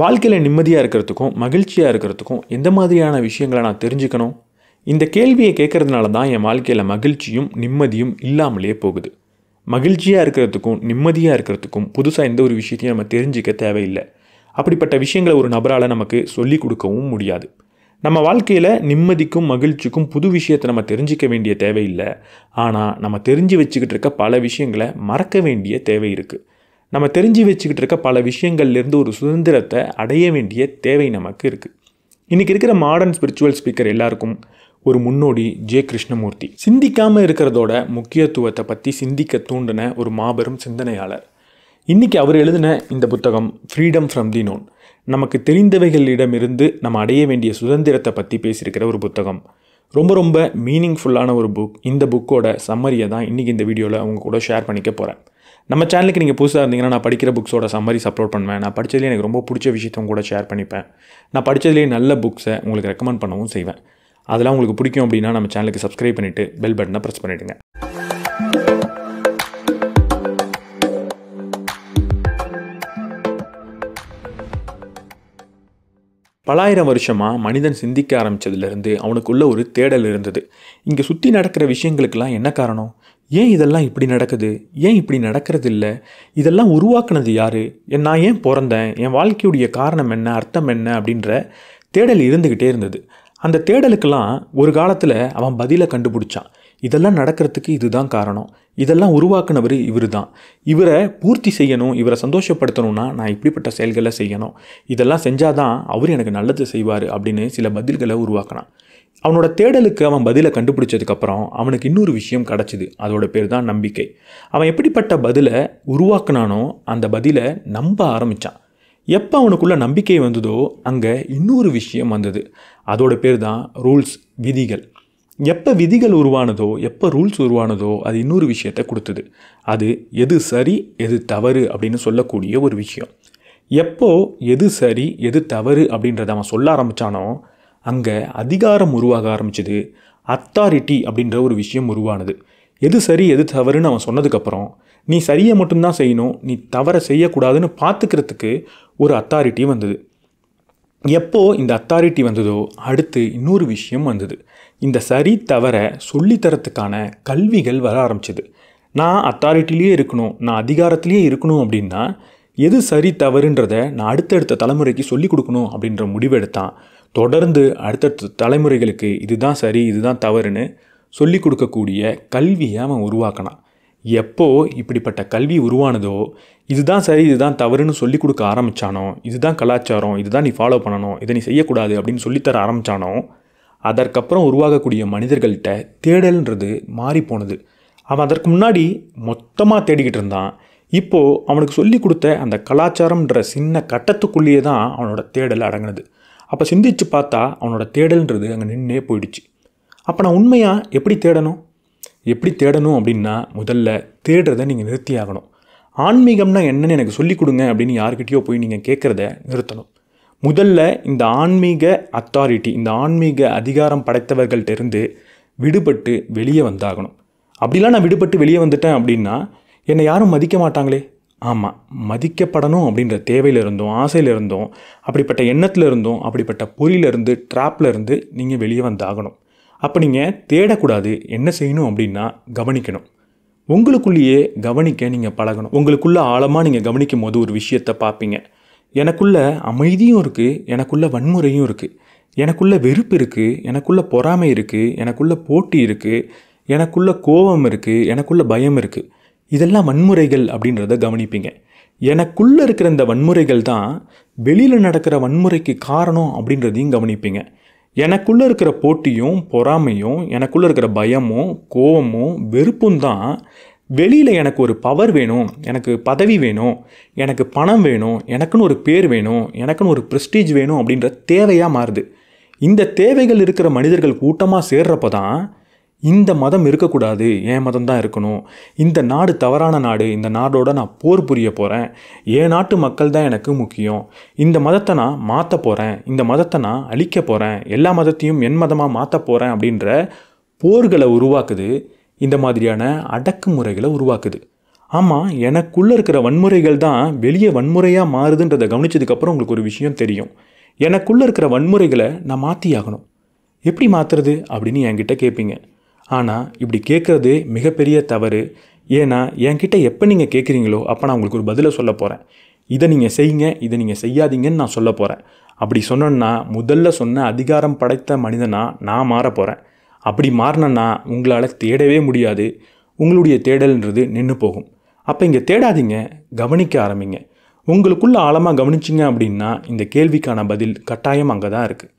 வாழ்க்கையில் நிம்மதியாக இருக்கிறதுக்கும் மகிழ்ச்சியாக இருக்கிறதுக்கும் எந்த மாதிரியான விஷயங்களை நான் தெரிஞ்சுக்கணும் இந்த கேள்வியை கேட்குறதுனால தான் என் வாழ்க்கையில் மகிழ்ச்சியும் நிம்மதியும் இல்லாமலே போகுது மகிழ்ச்சியாக இருக்கிறதுக்கும் நிம்மதியாக இருக்கிறதுக்கும் புதுசாக எந்த ஒரு விஷயத்தையும் நம்ம தெரிஞ்சிக்க தேவையில்லை அப்படிப்பட்ட விஷயங்களை ஒரு நபரால் நமக்கு சொல்லிக் கொடுக்கவும் முடியாது நம்ம வாழ்க்கையில் நிம்மதிக்கும் மகிழ்ச்சிக்கும் புது விஷயத்தை நம்ம தெரிஞ்சிக்க வேண்டிய தேவையில்லை ஆனால் நம்ம தெரிஞ்சு வச்சுக்கிட்டு இருக்க பல விஷயங்களை மறக்க வேண்டிய தேவை இருக்குது நம்ம தெரிஞ்சு வச்சுக்கிட்டு இருக்க பல விஷயங்கள்லேருந்து ஒரு சுதந்திரத்தை அடைய வேண்டிய தேவை நமக்கு இருக்குது இன்றைக்கி இருக்கிற மாடர்ன் ஸ்பிரிச்சுவல் ஸ்பீக்கர் எல்லாருக்கும் ஒரு முன்னோடி ஜே கிருஷ்ணமூர்த்தி சிந்திக்காமல் இருக்கிறதோட முக்கியத்துவத்தை பற்றி சிந்திக்க தூண்டின ஒரு மாபெரும் சிந்தனையாளர் இன்றைக்கி அவர் எழுதின இந்த புத்தகம் ஃப்ரீடம் ஃப்ரம் தி நோன் நமக்கு தெரிந்தவைகளிடமிருந்து நம்ம அடைய வேண்டிய சுதந்திரத்தை பற்றி பேசியிருக்கிற ஒரு புத்தகம் ரொம்ப ரொம்ப மீனிங்ஃபுல்லான ஒரு புக் இந்த புக்கோட சம்மரியை தான் இன்றைக்கி இந்த வீடியோவில் அவங்க கூட ஷேர் பண்ணிக்க போகிறேன் நம்ம சேனலுக்கு நீங்கள் புதுசாக இருந்தீங்கன்னா நான் படிக்கிற புக்ஸோட சம்மரிஸ் அப்லோட் பண்ணுவேன் நான் படித்ததுலேயே எனக்கு ரொம்ப பிடிச்ச விஷயத்தும் கூட ஷேர் பண்ணிப்பேன் நான் படித்ததுலேயே நல்ல புக்ஸை உங்களுக்கு ரெக்கமெண்ட் பண்ணவும் செய்வேன் அதெல்லாம் உங்களுக்கு பிடிக்கும் அப்படின்னா நம்ம சேனலுக்கு சப்ஸ்கிரைப் பண்ணிவிட்டு பெல் பட்டனை ப்ரெஸ் பண்ணிவிடுங்க பலாயிரம் வருஷமாக மனிதன் சிந்திக்க ஆரம்பித்ததுலேருந்து அவனுக்குள்ள ஒரு தேடல் இருந்தது இங்கே சுற்றி நடக்கிற விஷயங்களுக்கெல்லாம் என்ன காரணம் ஏன் இதெல்லாம் இப்படி நடக்குது ஏன் இப்படி நடக்கிறது இல்லை இதெல்லாம் உருவாக்குனது யார் நான் ஏன் பிறந்தேன் என் வாழ்க்கையுடைய காரணம் என்ன அர்த்தம் என்ன அப்படின்ற தேடல் இருந்துக்கிட்டே இருந்தது அந்த தேடலுக்கெல்லாம் ஒரு காலத்தில் அவன் பதிலை கண்டுபிடிச்சான் இதெல்லாம் நடக்கிறதுக்கு இதுதான் காரணம் இதெல்லாம் உருவாக்குனவர் இவர் தான் இவரை பூர்த்தி செய்யணும் இவரை சந்தோஷப்படுத்தணும்னா நான் இப்படிப்பட்ட செயல்களை செய்யணும் இதெல்லாம் செஞ்சாதான் அவர் எனக்கு நல்லது செய்வார் அப்படின்னு சில பதில்களை உருவாக்கினான் அவனோட தேடலுக்கு அவன் பதிலை கண்டுபிடிச்சதுக்கப்புறம் அவனுக்கு இன்னொரு விஷயம் கிடச்சிது அதோட பேர் தான் நம்பிக்கை அவன் எப்படிப்பட்ட பதிலை உருவாக்குனானோ அந்த பதிலை நம்ப ஆரம்பித்தான் எப்போ அவனுக்குள்ளே நம்பிக்கை வந்ததோ அங்கே இன்னொரு விஷயம் வந்தது அதோட பேர் தான் ரூல்ஸ் விதிகள் எப்போ விதிகள் உருவானதோ எப்போ ரூல்ஸ் உருவானதோ அது இன்னொரு விஷயத்தை கொடுத்தது அது எது சரி எது தவறு அப்படின்னு சொல்லக்கூடிய ஒரு விஷயம் எப்போ எது சரி எது தவறு அப்படின்றத அவன் சொல்ல ஆரம்பித்தானோ அங்கே அதிகாரம் உருவாக ஆரம்பிச்சது அத்தாரிட்டி அப்படின்ற ஒரு விஷயம் உருவானது எது சரி எது தவறுன்னு அவன் சொன்னதுக்கப்புறம் நீ சரியை மட்டும்தான் செய்யணும் நீ தவறை செய்யக்கூடாதுன்னு பார்த்துக்கிறதுக்கு ஒரு அத்தாரிட்டி வந்தது எப்போ இந்த அத்தாரிட்டி வந்ததோ அடுத்து இன்னொரு விஷயம் வந்தது இந்த சரி தவற சொல்லித்தரத்துக்கான கல்விகள் வர ஆரம்பிச்சது நான் அத்தாரிட்டிலேயே இருக்கணும் நான் அதிகாரத்திலேயே இருக்கணும் அப்படின்னா எது சரி தவறுன்றதை நான் அடுத்தடுத்த தலைமுறைக்கு சொல்லிக் கொடுக்கணும் அப்படின்ற முடிவெடுத்தான் தொடர்ந்து அடுத்தடுத்த தலைமுறைகளுக்கு இதுதான் சரி இதுதான் தவறுன்னு சொல்லி கொடுக்கக்கூடிய கல்வியை அவன் உருவாக்கினான் எப்போ இப்படிப்பட்ட கல்வி உருவானதோ இதுதான் சரி இதுதான் தவறுன்னு சொல்லி கொடுக்க ஆரம்பித்தானோ இதுதான் கலாச்சாரம் இதுதான் நீ ஃபாலோ பண்ணணும் இதை நீ செய்யக்கூடாது அப்படின்னு சொல்லித்தர ஆரம்பித்தானோ அதற்கப்புறம் உருவாகக்கூடிய மனிதர்கள்கிட்ட தேடல்ன்றது மாறி போனது அவன் அதற்கு முன்னாடி மொத்தமாக தேடிக்கிட்டு இருந்தான் இப்போது அவனுக்கு சொல்லி கொடுத்த அந்த கலாச்சாரம்ன்ற சின்ன கட்டத்துக்குள்ளேயே தான் அவனோட தேடல் அடங்கினது அப்போ சிந்திச்சு பார்த்தா அவனோட தேடல்ன்றது அங்கே நின்னே போயிடுச்சு அப்போ நான் உண்மையாக எப்படி தேடணும் எப்படி தேடணும் அப்படின்னா முதல்ல தேடுறதை நீங்கள் நிறுத்தி ஆகணும் ஆன்மீகம்னா என்னென்னு எனக்கு சொல்லிக் கொடுங்க அப்படின்னு யார்கிட்டயோ போய் நீங்கள் கேட்குறத நிறுத்தணும் முதல்ல இந்த ஆன்மீக அத்தாரிட்டி இந்த ஆன்மீக அதிகாரம் படைத்தவர்கள்டிருந்து விடுபட்டு வெளியே வந்தாகணும் அப்படிலாம் நான் விடுபட்டு வெளியே வந்துட்டேன் அப்படின்னா என்னை யாரும் மதிக்க மாட்டாங்களே ஆமாம் மதிக்கப்படணும் அப்படின்ற தேவையிலிருந்தும் ஆசையிலிருந்தும் அப்படிப்பட்ட எண்ணத்தில் இருந்தும் அப்படிப்பட்ட பொறியிலிருந்து இருந்து நீங்கள் வெளியே வந்தாகணும் அப்போ நீங்கள் தேடக்கூடாது என்ன செய்யணும் அப்படின்னா கவனிக்கணும் உங்களுக்குள்ளேயே கவனிக்க நீங்கள் பழகணும் உங்களுக்குள்ளே ஆழமாக நீங்கள் கவனிக்கும் போது ஒரு விஷயத்தை பார்ப்பீங்க எனக்குள்ளே அமைதியும் இருக்குது எனக்குள்ள வன்முறையும் இருக்குது எனக்குள்ளே வெறுப்பு இருக்குது எனக்குள்ளே பொறாமை இருக்குது எனக்குள்ளே போட்டி இருக்குது எனக்குள்ளே கோபம் இருக்குது எனக்குள்ளே பயம் இருக்குது இதெல்லாம் வன்முறைகள் அப்படின்றத கவனிப்பீங்க எனக்குள்ளே இருக்கிற இந்த வன்முறைகள் தான் வெளியில் நடக்கிற வன்முறைக்கு காரணம் அப்படின்றதையும் கவனிப்பீங்க எனக்குள்ளே இருக்கிற போட்டியும் பொறாமையும் எனக்குள்ளே இருக்கிற பயமும் கோபமும் வெறுப்பும் தான் வெளியில் எனக்கு ஒரு பவர் வேணும் எனக்கு பதவி வேணும் எனக்கு பணம் வேணும் எனக்குன்னு ஒரு பேர் வேணும் எனக்குன்னு ஒரு ப்ரெஸ்டீஜ் வேணும் அப்படின்ற தேவையாக மாறுது இந்த தேவைகள் இருக்கிற மனிதர்கள் கூட்டமாக சேர்றப்போ தான் இந்த மதம் இருக்கக்கூடாது என் மதம் தான் இருக்கணும் இந்த நாடு தவறான நாடு இந்த நாடோட நான் போர் புரிய போகிறேன் என் நாட்டு மக்கள் தான் எனக்கு முக்கியம் இந்த மதத்தை நான் மாற்ற போகிறேன் இந்த மதத்தை நான் அழிக்க போகிறேன் எல்லா மதத்தையும் என் மதமாக மாற்ற போகிறேன் அப்படின்ற போர்களை உருவாக்குது இந்த மாதிரியான அடக்குமுறைகளை உருவாக்குது ஆமாம் எனக்குள்ளே இருக்கிற வன்முறைகள் தான் வெளியே வன்முறையாக மாறுதுன்றதை கவனித்ததுக்கப்புறம் உங்களுக்கு ஒரு விஷயம் தெரியும் எனக்குள்ளே இருக்கிற வன்முறைகளை நான் மாற்றி ஆகணும் எப்படி மாற்றுறது அப்படின்னு என்கிட்ட கேட்பீங்க ஆனால் இப்படி கேட்குறது மிகப்பெரிய தவறு ஏன்னா என்கிட்ட எப்போ நீங்கள் கேட்குறீங்களோ அப்போ நான் உங்களுக்கு ஒரு பதிலை சொல்ல போகிறேன் இதை நீங்கள் செய்யுங்க இதை நீங்கள் செய்யாதீங்கன்னு நான் சொல்ல போகிறேன் அப்படி சொன்னோன்னா முதல்ல சொன்ன அதிகாரம் படைத்த மனிதனாக நான் மாற போகிறேன் அப்படி மாறினேன்னா உங்களால் தேடவே முடியாது உங்களுடைய தேடல்ன்றது நின்று போகும் அப்போ இங்கே தேடாதீங்க கவனிக்க ஆரம்பிங்க உங்களுக்குள்ளே ஆழமாக கவனிச்சிங்க அப்படின்னா இந்த கேள்விக்கான பதில் கட்டாயம் அங்கே தான் இருக்குது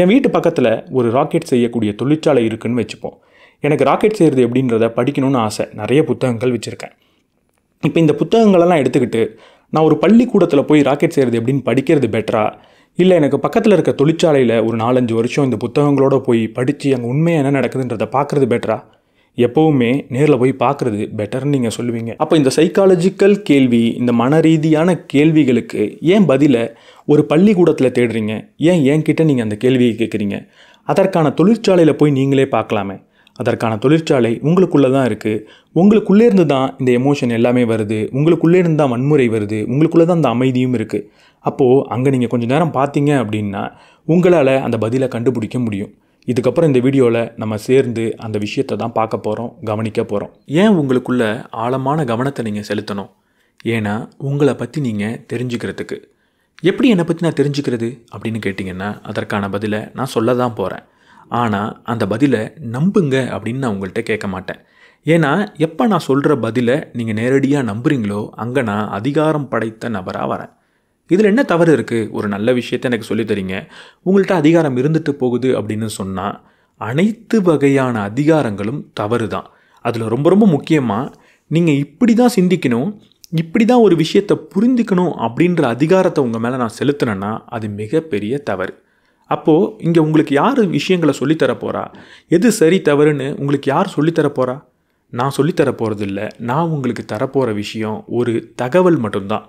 என் வீட்டு பக்கத்தில் ஒரு ராக்கெட் செய்யக்கூடிய தொழிற்சாலை இருக்குதுன்னு வச்சுப்போம் எனக்கு ராக்கெட் செய்கிறது எப்படின்றத படிக்கணும்னு ஆசை நிறைய புத்தகங்கள் வச்சுருக்கேன் இப்போ இந்த புத்தகங்களெல்லாம் எடுத்துக்கிட்டு நான் ஒரு பள்ளிக்கூடத்தில் போய் ராக்கெட் செய்கிறது எப்படின்னு படிக்கிறது பெட்டரா இல்லை எனக்கு பக்கத்தில் இருக்க தொழிற்சாலையில் ஒரு நாலஞ்சு வருஷம் இந்த புத்தகங்களோட போய் படித்து அங்கே உண்மையாக என்ன நடக்குதுன்றதை பார்க்குறது பெட்டரா எப்போவுமே நேரில் போய் பார்க்குறது பெட்டர்னு நீங்கள் சொல்லுவீங்க அப்போ இந்த சைக்காலஜிக்கல் கேள்வி இந்த மன ரீதியான கேள்விகளுக்கு ஏன் பதிலை ஒரு பள்ளிக்கூடத்தில் தேடுறீங்க ஏன் என்கிட்ட நீங்கள் அந்த கேள்வியை கேட்குறீங்க அதற்கான தொழிற்சாலையில் போய் நீங்களே பார்க்கலாமே அதற்கான தொழிற்சாலை உங்களுக்குள்ளே தான் இருக்குது உங்களுக்குள்ளே இருந்து தான் இந்த எமோஷன் எல்லாமே வருது உங்களுக்குள்ளே இருந்து தான் வன்முறை வருது உங்களுக்குள்ளே தான் அந்த அமைதியும் இருக்குது அப்போது அங்கே நீங்கள் கொஞ்சம் நேரம் பார்த்தீங்க அப்படின்னா உங்களால் அந்த பதிலை கண்டுபிடிக்க முடியும் இதுக்கப்புறம் இந்த வீடியோவில் நம்ம சேர்ந்து அந்த விஷயத்தை தான் பார்க்க போகிறோம் கவனிக்க போகிறோம் ஏன் உங்களுக்குள்ள ஆழமான கவனத்தை நீங்கள் செலுத்தணும் ஏன்னா உங்களை பற்றி நீங்கள் தெரிஞ்சுக்கிறதுக்கு எப்படி என்னை பற்றி நான் தெரிஞ்சுக்கிறது அப்படின்னு கேட்டிங்கன்னா அதற்கான பதிலை நான் சொல்ல தான் போகிறேன் ஆனால் அந்த பதிலை நம்புங்க அப்படின்னு நான் உங்கள்கிட்ட கேட்க மாட்டேன் ஏன்னா எப்போ நான் சொல்கிற பதிலை நீங்கள் நேரடியாக நம்புறீங்களோ அங்கே நான் அதிகாரம் படைத்த நபராக வரேன் இதில் என்ன தவறு இருக்குது ஒரு நல்ல விஷயத்த எனக்கு சொல்லித்தரீங்க உங்கள்கிட்ட அதிகாரம் இருந்துட்டு போகுது அப்படின்னு சொன்னால் அனைத்து வகையான அதிகாரங்களும் தவறு தான் அதில் ரொம்ப ரொம்ப முக்கியமாக நீங்கள் இப்படி தான் சிந்திக்கணும் இப்படி தான் ஒரு விஷயத்தை புரிந்துக்கணும் அப்படின்ற அதிகாரத்தை உங்கள் மேலே நான் செலுத்தினேன்னா அது மிகப்பெரிய தவறு அப்போது இங்கே உங்களுக்கு யார் விஷயங்களை சொல்லித்தர போகிறா எது சரி தவறுன்னு உங்களுக்கு யார் சொல்லித்தர போகிறா நான் சொல்லித்தர போகிறதில்ல நான் உங்களுக்கு தரப்போகிற விஷயம் ஒரு தகவல் மட்டும்தான்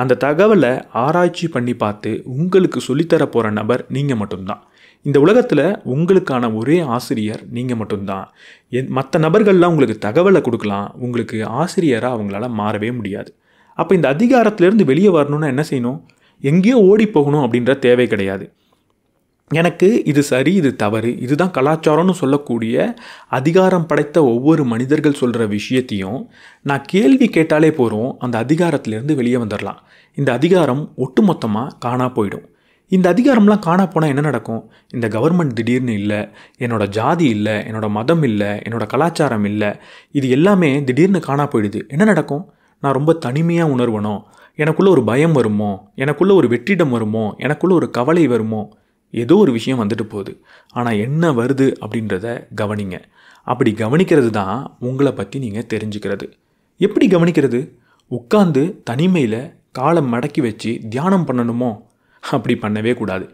அந்த தகவலை ஆராய்ச்சி பண்ணி பார்த்து உங்களுக்கு சொல்லித்தர போகிற நபர் நீங்கள் மட்டும்தான் இந்த உலகத்தில் உங்களுக்கான ஒரே ஆசிரியர் நீங்கள் மட்டும்தான் என் மற்ற நபர்கள்லாம் உங்களுக்கு தகவலை கொடுக்கலாம் உங்களுக்கு ஆசிரியராக அவங்களால மாறவே முடியாது அப்போ இந்த அதிகாரத்திலேருந்து வெளியே வரணுன்னா என்ன செய்யணும் எங்கேயோ ஓடி போகணும் அப்படின்ற தேவை கிடையாது எனக்கு இது சரி இது தவறு இதுதான் கலாச்சாரம்னு சொல்லக்கூடிய அதிகாரம் படைத்த ஒவ்வொரு மனிதர்கள் சொல்கிற விஷயத்தையும் நான் கேள்வி கேட்டாலே போகிறோம் அந்த அதிகாரத்திலேருந்து வெளியே வந்துடலாம் இந்த அதிகாரம் ஒட்டுமொத்தமாக காணா போயிடும் இந்த அதிகாரம்லாம் காணா போனால் என்ன நடக்கும் இந்த கவர்மெண்ட் திடீர்னு இல்லை என்னோடய ஜாதி இல்லை என்னோடய மதம் இல்லை என்னோடய கலாச்சாரம் இல்லை இது எல்லாமே திடீர்னு காணா போயிடுது என்ன நடக்கும் நான் ரொம்ப தனிமையாக உணர்வனோ எனக்குள்ளே ஒரு பயம் வருமோ எனக்குள்ளே ஒரு வெற்றிடம் வருமோ எனக்குள்ளே ஒரு கவலை வருமோ ஏதோ ஒரு விஷயம் வந்துட்டு போகுது ஆனால் என்ன வருது அப்படின்றத கவனிங்க அப்படி கவனிக்கிறது தான் உங்களை பற்றி நீங்கள் தெரிஞ்சுக்கிறது எப்படி கவனிக்கிறது உட்காந்து தனிமையில் காலம் மடக்கி வச்சு தியானம் பண்ணணுமோ அப்படி பண்ணவே கூடாது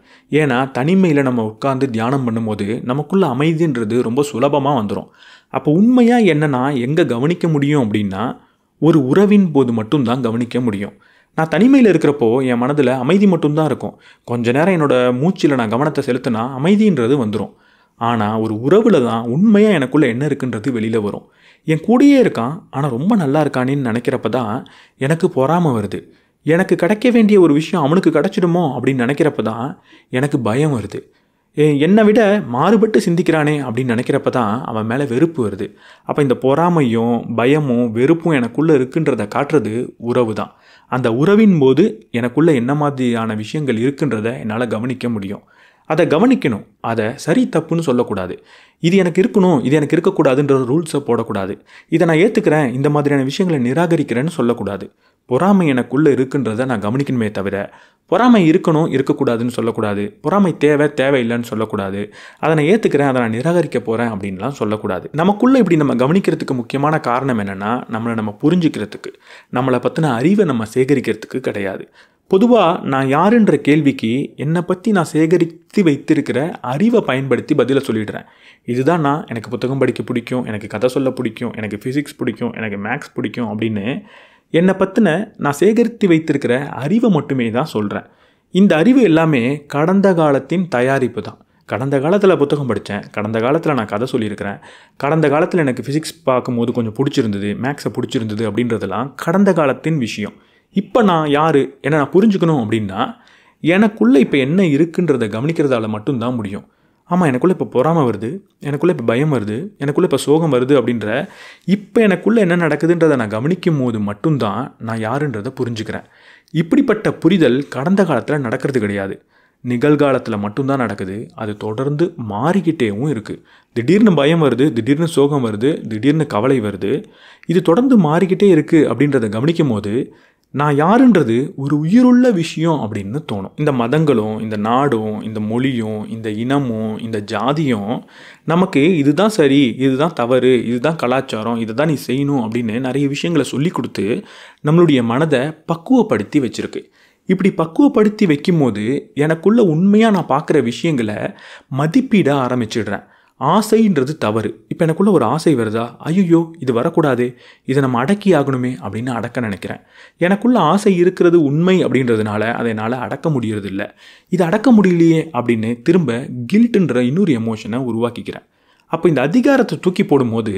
ஏன்னா தனிமையில் நம்ம உட்காந்து தியானம் பண்ணும்போது நமக்குள்ள அமைதின்றது ரொம்ப சுலபமாக வந்துடும் அப்போ உண்மையாக என்னென்னா எங்கே கவனிக்க முடியும் அப்படின்னா ஒரு உறவின் போது மட்டும்தான் கவனிக்க முடியும் நான் தனிமையில் இருக்கிறப்போ என் மனதில் அமைதி மட்டும்தான் இருக்கும் கொஞ்ச நேரம் என்னோடய மூச்சில் நான் கவனத்தை செலுத்தினா அமைதின்றது வந்துடும் ஆனால் ஒரு உறவில் தான் உண்மையாக எனக்குள்ளே என்ன இருக்குன்றது வெளியில் வரும் என் கூடயே இருக்கான் ஆனால் ரொம்ப நல்லா இருக்கானேன்னு நினைக்கிறப்ப தான் எனக்கு பொறாமல் வருது எனக்கு கிடைக்க வேண்டிய ஒரு விஷயம் அவனுக்கு கிடச்சிடுமோ அப்படின்னு நினைக்கிறப்ப தான் எனக்கு பயம் வருது என்னை விட மாறுபட்டு சிந்திக்கிறானே அப்படின்னு நினைக்கிறப்ப தான் அவன் மேலே வெறுப்பு வருது அப்போ இந்த பொறாமையும் பயமும் வெறுப்பும் எனக்குள்ளே இருக்குன்றதை காட்டுறது உறவு தான் அந்த உறவின் போது எனக்குள்ளே என்ன மாதிரியான விஷயங்கள் இருக்குன்றதை என்னால் கவனிக்க முடியும் அதை கவனிக்கணும் அதை சரி தப்புன்னு சொல்லக்கூடாது இது எனக்கு இருக்கணும் இது எனக்கு இருக்கக்கூடாதுன்ற ரூல்ஸை போடக்கூடாது இதை நான் ஏற்றுக்கிறேன் இந்த மாதிரியான விஷயங்களை நிராகரிக்கிறேன்னு சொல்லக்கூடாது பொறாமை எனக்குள்ளே இருக்குன்றதை நான் கவனிக்கணுமே தவிர பொறாமை இருக்கணும் இருக்கக்கூடாதுன்னு சொல்லக்கூடாது பொறாமை தேவை தேவையில்லைன்னு சொல்லக்கூடாது அதை நான் ஏற்றுக்கிறேன் அதை நான் நிராகரிக்க போகிறேன் அப்படின்லாம் சொல்லக்கூடாது நமக்குள்ளே இப்படி நம்ம கவனிக்கிறதுக்கு முக்கியமான காரணம் என்னென்னா நம்மளை நம்ம புரிஞ்சுக்கிறதுக்கு நம்மளை பற்றின அறிவை நம்ம சேகரிக்கிறதுக்கு கிடையாது பொதுவாக நான் யாருன்ற கேள்விக்கு என்னை பற்றி நான் சேகரித்து வைத்திருக்கிற அறிவை பயன்படுத்தி பதிலை சொல்லிடுறேன் இதுதான் நான் எனக்கு புத்தகம் படிக்க பிடிக்கும் எனக்கு கதை சொல்ல பிடிக்கும் எனக்கு ஃபிசிக்ஸ் பிடிக்கும் எனக்கு மேக்ஸ் பிடிக்கும் அப்படின்னு என்னை பற்றின நான் சேகரித்து வைத்திருக்கிற அறிவை மட்டுமே தான் சொல்கிறேன் இந்த அறிவு எல்லாமே கடந்த காலத்தின் தயாரிப்பு தான் கடந்த காலத்தில் புத்தகம் படித்தேன் கடந்த காலத்தில் நான் கதை சொல்லியிருக்கிறேன் கடந்த காலத்தில் எனக்கு ஃபிசிக்ஸ் பார்க்கும்போது கொஞ்சம் பிடிச்சிருந்தது மேக்ஸை பிடிச்சிருந்தது அப்படின்றதெல்லாம் கடந்த காலத்தின் விஷயம் இப்போ நான் யார் என்ன நான் புரிஞ்சுக்கணும் அப்படின்னா எனக்குள்ளே இப்போ என்ன இருக்குன்றதை கவனிக்கிறதால மட்டும்தான் முடியும் ஆமாம் எனக்குள்ளே இப்போ பொறாமல் வருது எனக்குள்ளே இப்போ பயம் வருது எனக்குள்ளே இப்போ சோகம் வருது அப்படின்ற இப்போ எனக்குள்ளே என்ன நடக்குதுன்றதை நான் கவனிக்கும் போது மட்டும்தான் நான் யாருன்றதை புரிஞ்சுக்கிறேன் இப்படிப்பட்ட புரிதல் கடந்த காலத்தில் நடக்கிறது கிடையாது நிகழ்காலத்தில் மட்டும்தான் நடக்குது அது தொடர்ந்து மாறிக்கிட்டேவும் இருக்குது திடீர்னு பயம் வருது திடீர்னு சோகம் வருது திடீர்னு கவலை வருது இது தொடர்ந்து மாறிக்கிட்டே இருக்குது அப்படின்றத கவனிக்கும் போது நான் யாருன்றது ஒரு உயிருள்ள விஷயம் அப்படின்னு தோணும் இந்த மதங்களும் இந்த நாடும் இந்த மொழியும் இந்த இனமும் இந்த ஜாதியும் நமக்கு இதுதான் சரி இதுதான் தவறு இதுதான் கலாச்சாரம் இதை தான் நீ செய்யணும் அப்படின்னு நிறைய விஷயங்களை சொல்லி கொடுத்து நம்மளுடைய மனதை பக்குவப்படுத்தி வச்சுருக்கு இப்படி பக்குவப்படுத்தி வைக்கும்போது எனக்குள்ள உண்மையாக நான் பார்க்குற விஷயங்களை மதிப்பிட ஆரம்பிச்சிடுறேன் ஆசைன்றது தவறு இப்போ எனக்குள்ளே ஒரு ஆசை வருதா ஐயோ இது வரக்கூடாது இதை நம்ம அடக்கி ஆகணுமே அப்படின்னு அடக்க நினைக்கிறேன் எனக்குள்ளே ஆசை இருக்கிறது உண்மை அப்படின்றதுனால அதை என்னால் அடக்க முடியறதில்ல இதை அடக்க முடியலையே அப்படின்னு திரும்ப கில்ட்டுன்ற இன்னொரு எமோஷனை உருவாக்கிக்கிறேன் அப்போ இந்த அதிகாரத்தை தூக்கி போடும்போது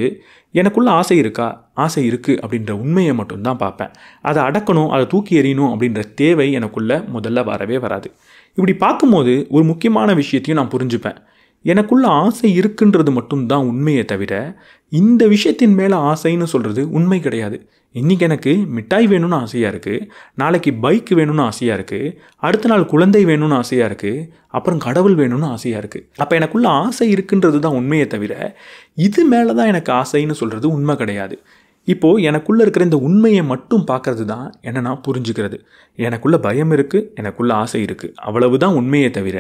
எனக்குள்ளே ஆசை இருக்கா ஆசை இருக்குது அப்படின்ற உண்மையை மட்டும்தான் பார்ப்பேன் அதை அடக்கணும் அதை தூக்கி எறியணும் அப்படின்ற தேவை எனக்குள்ளே முதல்ல வரவே வராது இப்படி பார்க்கும்போது ஒரு முக்கியமான விஷயத்தையும் நான் புரிஞ்சுப்பேன் எனக்குள்ள ஆசை இருக்குன்றது மட்டும்தான் உண்மையை தவிர இந்த விஷயத்தின் மேலே ஆசைன்னு சொல்கிறது உண்மை கிடையாது இன்றைக்கி எனக்கு மிட்டாய் வேணும்னு ஆசையாக இருக்குது நாளைக்கு பைக் வேணும்னு ஆசையாக இருக்குது அடுத்த நாள் குழந்தை வேணும்னு ஆசையாக இருக்குது அப்புறம் கடவுள் வேணும்னு ஆசையாக இருக்குது அப்போ எனக்குள்ள ஆசை இருக்குன்றது தான் உண்மையை தவிர இது மேலே தான் எனக்கு ஆசைன்னு சொல்கிறது உண்மை கிடையாது இப்போது எனக்குள்ளே இருக்கிற இந்த உண்மையை மட்டும் பார்க்கறது தான் என்ன நான் புரிஞ்சுக்கிறது எனக்குள்ளே பயம் இருக்குது எனக்குள்ளே ஆசை இருக்குது அவ்வளவு தான் உண்மையை தவிர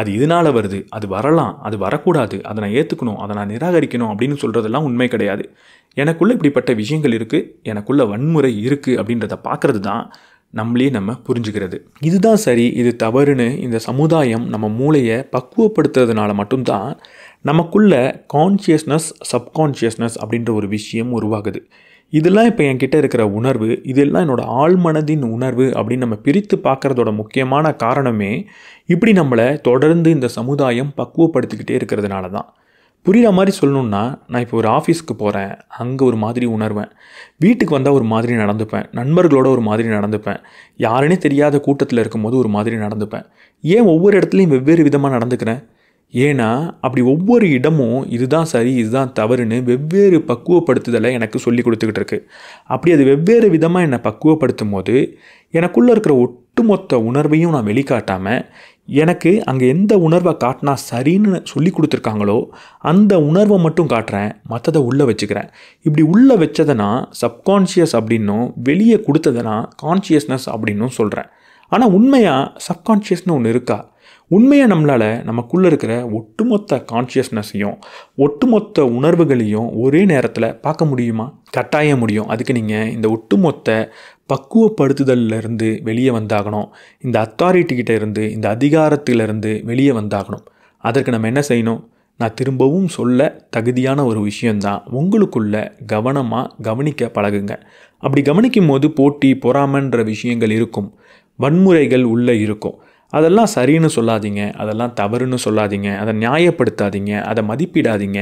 அது இதனால் வருது அது வரலாம் அது வரக்கூடாது அதை நான் ஏற்றுக்கணும் அதை நான் நிராகரிக்கணும் அப்படின்னு சொல்கிறதெல்லாம் உண்மை கிடையாது எனக்குள்ளே இப்படிப்பட்ட விஷயங்கள் இருக்குது எனக்குள்ளே வன்முறை இருக்குது அப்படின்றத பார்க்கறது தான் நம்மளே நம்ம புரிஞ்சுக்கிறது இதுதான் சரி இது தவறுன்னு இந்த சமுதாயம் நம்ம மூளையை பக்குவப்படுத்துறதுனால மட்டும்தான் நமக்குள்ள கான்ஷியஸ்னஸ் சப்கான்ஷியஸ்னஸ் அப்படின்ற ஒரு விஷயம் உருவாகுது இதெல்லாம் இப்போ என்கிட்ட இருக்கிற உணர்வு இதெல்லாம் என்னோடய ஆழ்மனதின் உணர்வு அப்படின்னு நம்ம பிரித்து பார்க்குறதோட முக்கியமான காரணமே இப்படி நம்மளை தொடர்ந்து இந்த சமுதாயம் பக்குவப்படுத்திக்கிட்டே இருக்கிறதுனால தான் புரிகிற மாதிரி சொல்லணுன்னா நான் இப்போ ஒரு ஆஃபீஸ்க்கு போகிறேன் அங்கே ஒரு மாதிரி உணர்வேன் வீட்டுக்கு வந்தால் ஒரு மாதிரி நடந்துப்பேன் நண்பர்களோட ஒரு மாதிரி நடந்துப்பேன் யாருன்னே தெரியாத கூட்டத்தில் இருக்கும்போது ஒரு மாதிரி நடந்துப்பேன் ஏன் ஒவ்வொரு இடத்துலையும் வெவ்வேறு விதமாக நடந்துக்கிறேன் ஏன்னா அப்படி ஒவ்வொரு இடமும் இதுதான் சரி இதுதான் தவறுன்னு வெவ்வேறு பக்குவப்படுத்துதலை எனக்கு சொல்லி கொடுத்துக்கிட்டு இருக்கு அப்படி அது வெவ்வேறு விதமாக என்னை பக்குவப்படுத்தும் போது எனக்குள்ளே இருக்கிற ஒட்டுமொத்த உணர்வையும் நான் வெளிக்காட்டாமல் எனக்கு அங்கே எந்த உணர்வை காட்டினா சரின்னு சொல்லி கொடுத்துருக்காங்களோ அந்த உணர்வை மட்டும் காட்டுறேன் மற்றதை உள்ளே வச்சுக்கிறேன் இப்படி உள்ளே வச்சதுனா சப்கான்ஷியஸ் அப்படின்னும் வெளியே கொடுத்ததுனா கான்ஷியஸ்னஸ் அப்படின்னும் சொல்கிறேன் ஆனால் உண்மையாக சப்கான்ஷியஸ்னு ஒன்று இருக்கா உண்மையாக நம்மளால் நமக்குள்ளே இருக்கிற ஒட்டுமொத்த கான்ஷியஸ்னஸையும் ஒட்டுமொத்த உணர்வுகளையும் ஒரே நேரத்தில் பார்க்க முடியுமா கட்டாய முடியும் அதுக்கு நீங்கள் இந்த ஒட்டுமொத்த இருந்து வெளியே வந்தாகணும் இந்த அத்தாரிட்டிக்கிட்ட இருந்து இந்த அதிகாரத்திலிருந்து வெளியே வந்தாகணும் அதற்கு நம்ம என்ன செய்யணும் நான் திரும்பவும் சொல்ல தகுதியான ஒரு விஷயந்தான் உங்களுக்குள்ள கவனமாக கவனிக்க பழகுங்க அப்படி கவனிக்கும் போது போட்டி பொறாமன்ற விஷயங்கள் இருக்கும் வன்முறைகள் உள்ளே இருக்கும் அதெல்லாம் சரின்னு சொல்லாதீங்க அதெல்லாம் தவறுன்னு சொல்லாதீங்க அதை நியாயப்படுத்தாதீங்க அதை மதிப்பிடாதீங்க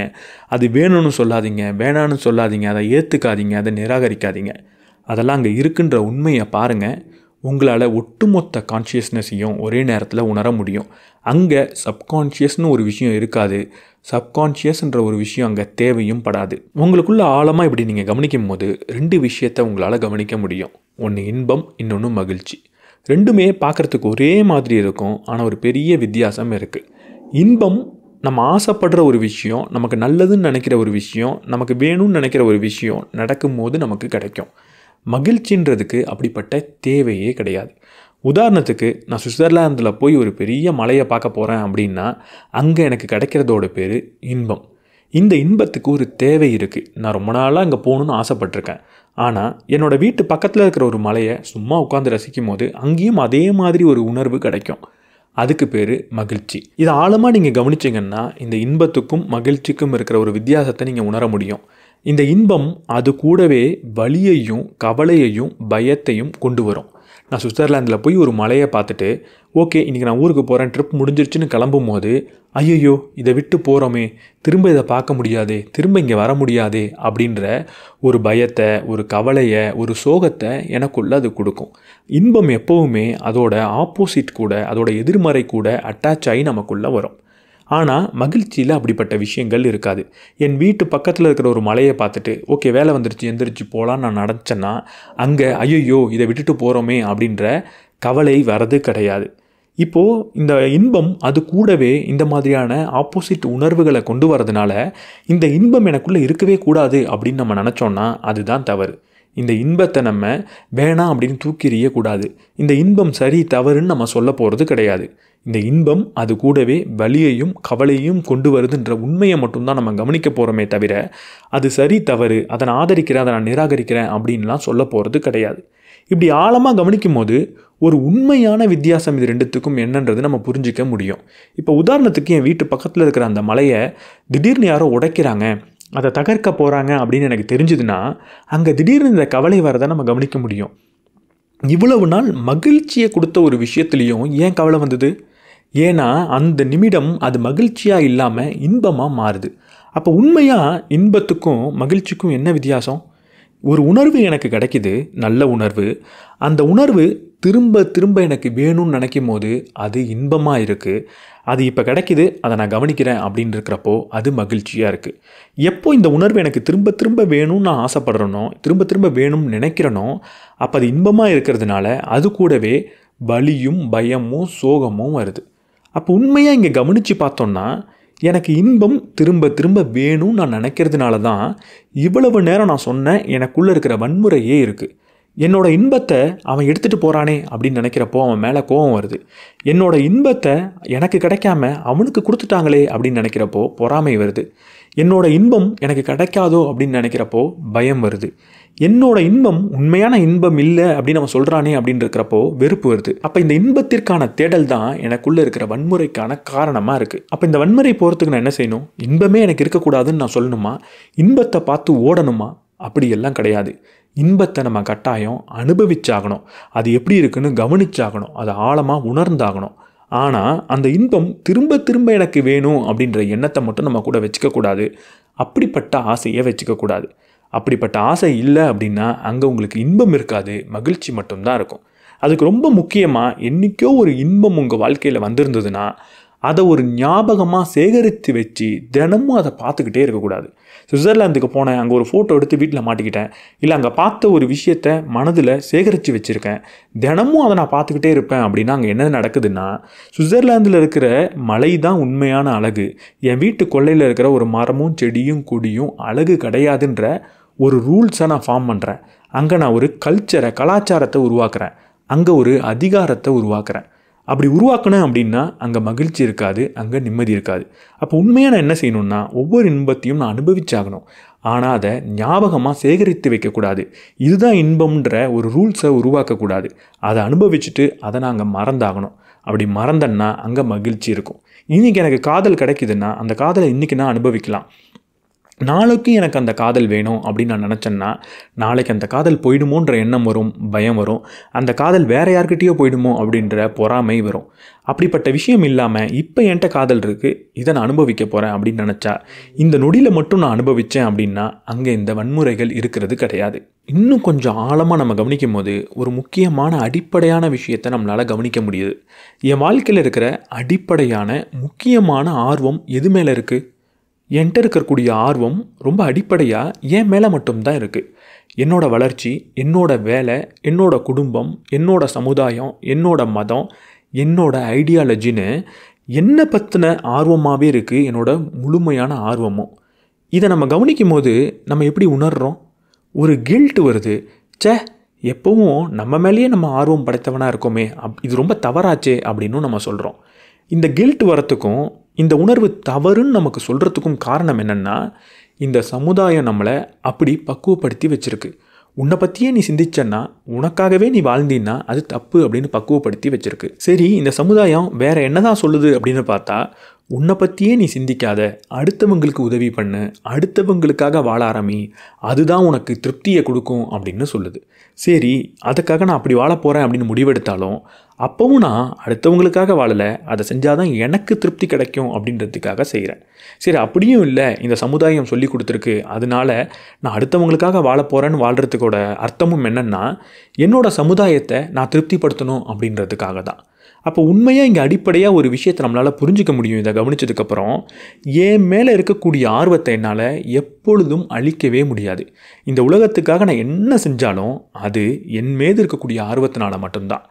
அது வேணும்னு சொல்லாதீங்க வேணான்னு சொல்லாதீங்க அதை ஏற்றுக்காதீங்க அதை நிராகரிக்காதீங்க அதெல்லாம் அங்கே இருக்குன்ற உண்மையை பாருங்கள் உங்களால் ஒட்டுமொத்த கான்ஷியஸ்னஸையும் ஒரே நேரத்தில் உணர முடியும் அங்கே சப்கான்ஷியஸ்னு ஒரு விஷயம் இருக்காது சப்கான்ஷியஸ்ன்ற ஒரு விஷயம் அங்கே தேவையும் படாது உங்களுக்குள்ள ஆழமாக இப்படி நீங்கள் கவனிக்கும் போது ரெண்டு விஷயத்தை உங்களால் கவனிக்க முடியும் ஒன்று இன்பம் இன்னொன்று மகிழ்ச்சி ரெண்டுமே பார்க்குறதுக்கு ஒரே மாதிரி இருக்கும் ஆனால் ஒரு பெரிய வித்தியாசம் இருக்குது இன்பம் நம்ம ஆசைப்படுற ஒரு விஷயம் நமக்கு நல்லதுன்னு நினைக்கிற ஒரு விஷயம் நமக்கு வேணும்னு நினைக்கிற ஒரு விஷயம் நடக்கும்போது நமக்கு கிடைக்கும் மகிழ்ச்சின்றதுக்கு அப்படிப்பட்ட தேவையே கிடையாது உதாரணத்துக்கு நான் சுவிட்சர்லாந்தில் போய் ஒரு பெரிய மலையை பார்க்க போகிறேன் அப்படின்னா அங்கே எனக்கு கிடைக்கிறதோட பேர் இன்பம் இந்த இன்பத்துக்கு ஒரு தேவை இருக்குது நான் ரொம்ப நாளாக அங்கே போகணுன்னு ஆசைப்பட்டிருக்கேன் ஆனால் என்னோடய வீட்டு பக்கத்தில் இருக்கிற ஒரு மலையை சும்மா உட்காந்து ரசிக்கும் போது அங்கேயும் அதே மாதிரி ஒரு உணர்வு கிடைக்கும் அதுக்கு பேர் மகிழ்ச்சி இதை ஆழமாக நீங்கள் கவனிச்சிங்கன்னா இந்த இன்பத்துக்கும் மகிழ்ச்சிக்கும் இருக்கிற ஒரு வித்தியாசத்தை நீங்கள் உணர முடியும் இந்த இன்பம் அது கூடவே வலியையும் கவலையையும் பயத்தையும் கொண்டு வரும் நான் சுவிட்சர்லாந்தில் போய் ஒரு மலையை பார்த்துட்டு ஓகே இன்றைக்கி நான் ஊருக்கு போகிறேன் ட்ரிப் முடிஞ்சிருச்சுன்னு கிளம்பும் போது ஐயோ இதை விட்டு போகிறோமே திரும்ப இதை பார்க்க முடியாதே திரும்ப இங்கே வர முடியாதே அப்படின்ற ஒரு பயத்தை ஒரு கவலையை ஒரு சோகத்தை எனக்குள்ளே அது கொடுக்கும் இன்பம் எப்போவுமே அதோட ஆப்போசிட் கூட அதோட எதிர்மறை கூட அட்டாச் ஆகி நமக்குள்ளே வரும் ஆனால் மகிழ்ச்சியில் அப்படிப்பட்ட விஷயங்கள் இருக்காது என் வீட்டு பக்கத்தில் இருக்கிற ஒரு மலையை பார்த்துட்டு ஓகே வேலை வந்துருச்சு எந்திரிச்சு போகலான்னு நான் நடச்சேன்னா அங்கே ஐயோ இதை விட்டுட்டு போகிறோமே அப்படின்ற கவலை வரது கிடையாது இப்போது இந்த இன்பம் அது கூடவே இந்த மாதிரியான ஆப்போசிட் உணர்வுகளை கொண்டு வரதுனால இந்த இன்பம் எனக்குள்ளே இருக்கவே கூடாது அப்படின்னு நம்ம நினச்சோன்னா அதுதான் தவறு இந்த இன்பத்தை நம்ம வேணாம் அப்படின்னு தூக்கி எறியக்கூடாது இந்த இன்பம் சரி தவறுன்னு நம்ம சொல்ல போகிறது கிடையாது இந்த இன்பம் அது கூடவே வலியையும் கவலையும் கொண்டு வருதுன்ற உண்மையை மட்டும்தான் நம்ம கவனிக்க போகிறோமே தவிர அது சரி தவறு அதை நான் ஆதரிக்கிறேன் அதை நான் நிராகரிக்கிறேன் அப்படின்லாம் சொல்ல போகிறது கிடையாது இப்படி ஆழமாக கவனிக்கும் போது ஒரு உண்மையான வித்தியாசம் இது ரெண்டுத்துக்கும் என்னன்றது நம்ம புரிஞ்சிக்க முடியும் இப்போ உதாரணத்துக்கு என் வீட்டு பக்கத்தில் இருக்கிற அந்த மலையை திடீர்னு யாரோ உடைக்கிறாங்க அதை தகர்க்க போகிறாங்க அப்படின்னு எனக்கு தெரிஞ்சதுன்னா அங்கே திடீர்னு இந்த கவலை வரதை நம்ம கவனிக்க முடியும் இவ்வளவு நாள் மகிழ்ச்சியை கொடுத்த ஒரு விஷயத்துலேயும் ஏன் கவலை வந்தது ஏன்னா அந்த நிமிடம் அது மகிழ்ச்சியாக இல்லாமல் இன்பமாக மாறுது அப்போ உண்மையாக இன்பத்துக்கும் மகிழ்ச்சிக்கும் என்ன வித்தியாசம் ஒரு உணர்வு எனக்கு கிடைக்கிது நல்ல உணர்வு அந்த உணர்வு திரும்ப திரும்ப எனக்கு வேணும்னு நினைக்கும் போது அது இன்பமாக இருக்குது அது இப்போ கிடைக்கிது அதை நான் கவனிக்கிறேன் அப்படின்னு இருக்கிறப்போ அது மகிழ்ச்சியாக இருக்குது எப்போ இந்த உணர்வு எனக்கு திரும்ப திரும்ப வேணும்னு நான் ஆசைப்படுறேனோ திரும்ப திரும்ப வேணும்னு நினைக்கிறனோ அப்போ அது இன்பமாக இருக்கிறதுனால அது கூடவே வலியும் பயமும் சோகமும் வருது அப்போ உண்மையாக இங்கே கவனித்து பார்த்தோன்னா எனக்கு இன்பம் திரும்ப திரும்ப வேணும்னு நான் நினைக்கிறதுனால தான் இவ்வளவு நேரம் நான் சொன்னேன் எனக்குள்ளே இருக்கிற வன்முறையே இருக்குது என்னோடய இன்பத்தை அவன் எடுத்துகிட்டு போகிறானே அப்படின்னு நினைக்கிறப்போ அவன் மேலே கோபம் வருது என்னோடய இன்பத்தை எனக்கு கிடைக்காம அவனுக்கு கொடுத்துட்டாங்களே அப்படின்னு நினைக்கிறப்போ பொறாமை வருது என்னோடய இன்பம் எனக்கு கிடைக்காதோ அப்படின்னு நினைக்கிறப்போ பயம் வருது என்னோடய இன்பம் உண்மையான இன்பம் இல்லை அப்படின்னு அவன் சொல்கிறானே அப்படின்னு இருக்கிறப்போ வெறுப்பு வருது அப்போ இந்த இன்பத்திற்கான தேடல் தான் எனக்குள்ளே இருக்கிற வன்முறைக்கான காரணமாக இருக்குது அப்போ இந்த வன்முறை போகிறதுக்கு நான் என்ன செய்யணும் இன்பமே எனக்கு இருக்கக்கூடாதுன்னு நான் சொல்லணுமா இன்பத்தை பார்த்து ஓடணுமா அப்படியெல்லாம் கிடையாது இன்பத்தை நம்ம கட்டாயம் அனுபவிச்சாகணும் அது எப்படி இருக்குன்னு கவனிச்சாகணும் அதை ஆழமாக உணர்ந்தாகணும் ஆனால் அந்த இன்பம் திரும்ப திரும்ப எனக்கு வேணும் அப்படின்ற எண்ணத்தை மட்டும் நம்ம கூட வச்சுக்கக்கூடாது அப்படிப்பட்ட ஆசையை வச்சுக்கக்கூடாது அப்படிப்பட்ட ஆசை இல்லை அப்படின்னா அங்கே உங்களுக்கு இன்பம் இருக்காது மகிழ்ச்சி மட்டும்தான் இருக்கும் அதுக்கு ரொம்ப முக்கியமாக என்றைக்கோ ஒரு இன்பம் உங்கள் வாழ்க்கையில் வந்திருந்ததுன்னா அதை ஒரு ஞாபகமாக சேகரித்து வச்சு தினமும் அதை பார்த்துக்கிட்டே இருக்கக்கூடாது சுவிட்சர்லாந்துக்கு போனேன் அங்கே ஒரு ஃபோட்டோ எடுத்து வீட்டில் மாட்டிக்கிட்டேன் இல்லை அங்கே பார்த்த ஒரு விஷயத்த மனதில் சேகரித்து வச்சுருக்கேன் தினமும் அதை நான் பார்த்துக்கிட்டே இருப்பேன் அப்படின்னா அங்கே என்னது நடக்குதுன்னா சுவிட்சர்லாந்தில் இருக்கிற மலை தான் உண்மையான அழகு என் வீட்டு கொள்ளையில் இருக்கிற ஒரு மரமும் செடியும் கொடியும் அழகு கிடையாதுன்ற ஒரு ரூல்ஸை நான் ஃபார்ம் பண்ணுறேன் அங்கே நான் ஒரு கல்ச்சரை கலாச்சாரத்தை உருவாக்குறேன் அங்கே ஒரு அதிகாரத்தை உருவாக்குறேன் அப்படி உருவாக்கணும் அப்படின்னா அங்கே மகிழ்ச்சி இருக்காது அங்கே நிம்மதி இருக்காது அப்போ உண்மையாக நான் என்ன செய்யணும்னா ஒவ்வொரு இன்பத்தையும் நான் அனுபவிச்சாகணும் ஆனால் அதை ஞாபகமாக சேகரித்து வைக்கக்கூடாது இதுதான் இன்பம்ன்ற ஒரு ரூல்ஸை உருவாக்கக்கூடாது அதை அனுபவிச்சுட்டு அதை நான் அங்கே மறந்தாகணும் அப்படி மறந்தன்னா அங்கே மகிழ்ச்சி இருக்கும் இன்றைக்கி எனக்கு காதல் கிடைக்குதுன்னா அந்த காதலை இன்றைக்கி நான் அனுபவிக்கலாம் நாளைக்கும் எனக்கு அந்த காதல் வேணும் அப்படின்னு நான் நினச்சேன்னா நாளைக்கு அந்த காதல் போயிடுமோன்ற எண்ணம் வரும் பயம் வரும் அந்த காதல் வேறு யார்கிட்டேயோ போயிடுமோ அப்படின்ற பொறாமை வரும் அப்படிப்பட்ட விஷயம் இல்லாமல் இப்போ என்கிட்ட காதல் இருக்குது இதை நான் அனுபவிக்க போகிறேன் அப்படின்னு நினச்சா இந்த நொடியில் மட்டும் நான் அனுபவித்தேன் அப்படின்னா அங்கே இந்த வன்முறைகள் இருக்கிறது கிடையாது இன்னும் கொஞ்சம் ஆழமாக நம்ம கவனிக்கும் போது ஒரு முக்கியமான அடிப்படையான விஷயத்தை நம்மளால் கவனிக்க முடியுது என் வாழ்க்கையில் இருக்கிற அடிப்படையான முக்கியமான ஆர்வம் எது மேலே இருக்குது என்கிட்ட இருக்கக்கூடிய ஆர்வம் ரொம்ப அடிப்படையாக என் மேலே மட்டும்தான் இருக்குது என்னோடய வளர்ச்சி என்னோடய வேலை என்னோடய குடும்பம் என்னோடய சமுதாயம் என்னோடய மதம் என்னோடய ஐடியாலஜின்னு என்னை பற்றின ஆர்வமாகவே இருக்குது என்னோடய முழுமையான ஆர்வமும் இதை நம்ம கவனிக்கும் போது நம்ம எப்படி உணர்கிறோம் ஒரு கில்ட் வருது சே எப்போவும் நம்ம மேலேயே நம்ம ஆர்வம் படைத்தவனாக இருக்கோமே அப் இது ரொம்ப தவறாச்சே அப்படின்னு நம்ம சொல்கிறோம் இந்த கில்ட் வரத்துக்கும் இந்த உணர்வு தவறுன்னு நமக்கு சொல்கிறதுக்கும் காரணம் என்னென்னா இந்த சமுதாயம் நம்மளை அப்படி பக்குவப்படுத்தி வச்சுருக்கு உன்னை பற்றியே நீ சிந்திச்சனா உனக்காகவே நீ வாழ்ந்தீன்னா அது தப்பு அப்படின்னு பக்குவப்படுத்தி வச்சுருக்கு சரி இந்த சமுதாயம் வேறு என்னதான் சொல்லுது அப்படின்னு பார்த்தா உன்னை பற்றியே நீ சிந்திக்காத அடுத்தவங்களுக்கு உதவி பண்ணு அடுத்தவங்களுக்காக வாழ ஆரம்பி அதுதான் உனக்கு திருப்தியை கொடுக்கும் அப்படின்னு சொல்லுது சரி அதுக்காக நான் அப்படி வாழ போகிறேன் அப்படின்னு முடிவெடுத்தாலும் அப்போவும் நான் அடுத்தவங்களுக்காக வாழலை அதை செஞ்சால் தான் எனக்கு திருப்தி கிடைக்கும் அப்படின்றதுக்காக செய்கிறேன் சரி அப்படியும் இல்லை இந்த சமுதாயம் சொல்லி கொடுத்துருக்கு அதனால நான் அடுத்தவங்களுக்காக வாழ போகிறேன்னு வாழ்கிறதுக்கோட அர்த்தமும் என்னென்னா என்னோடய சமுதாயத்தை நான் திருப்திப்படுத்தணும் அப்படின்றதுக்காக தான் அப்போ உண்மையாக இங்கே அடிப்படையாக ஒரு விஷயத்தை நம்மளால் புரிஞ்சிக்க முடியும் இதை கவனித்ததுக்கப்புறம் என் மேலே இருக்கக்கூடிய ஆர்வத்தை என்னால் எப்பொழுதும் அழிக்கவே முடியாது இந்த உலகத்துக்காக நான் என்ன செஞ்சாலும் அது என் மீது இருக்கக்கூடிய ஆர்வத்தினால் மட்டும்தான்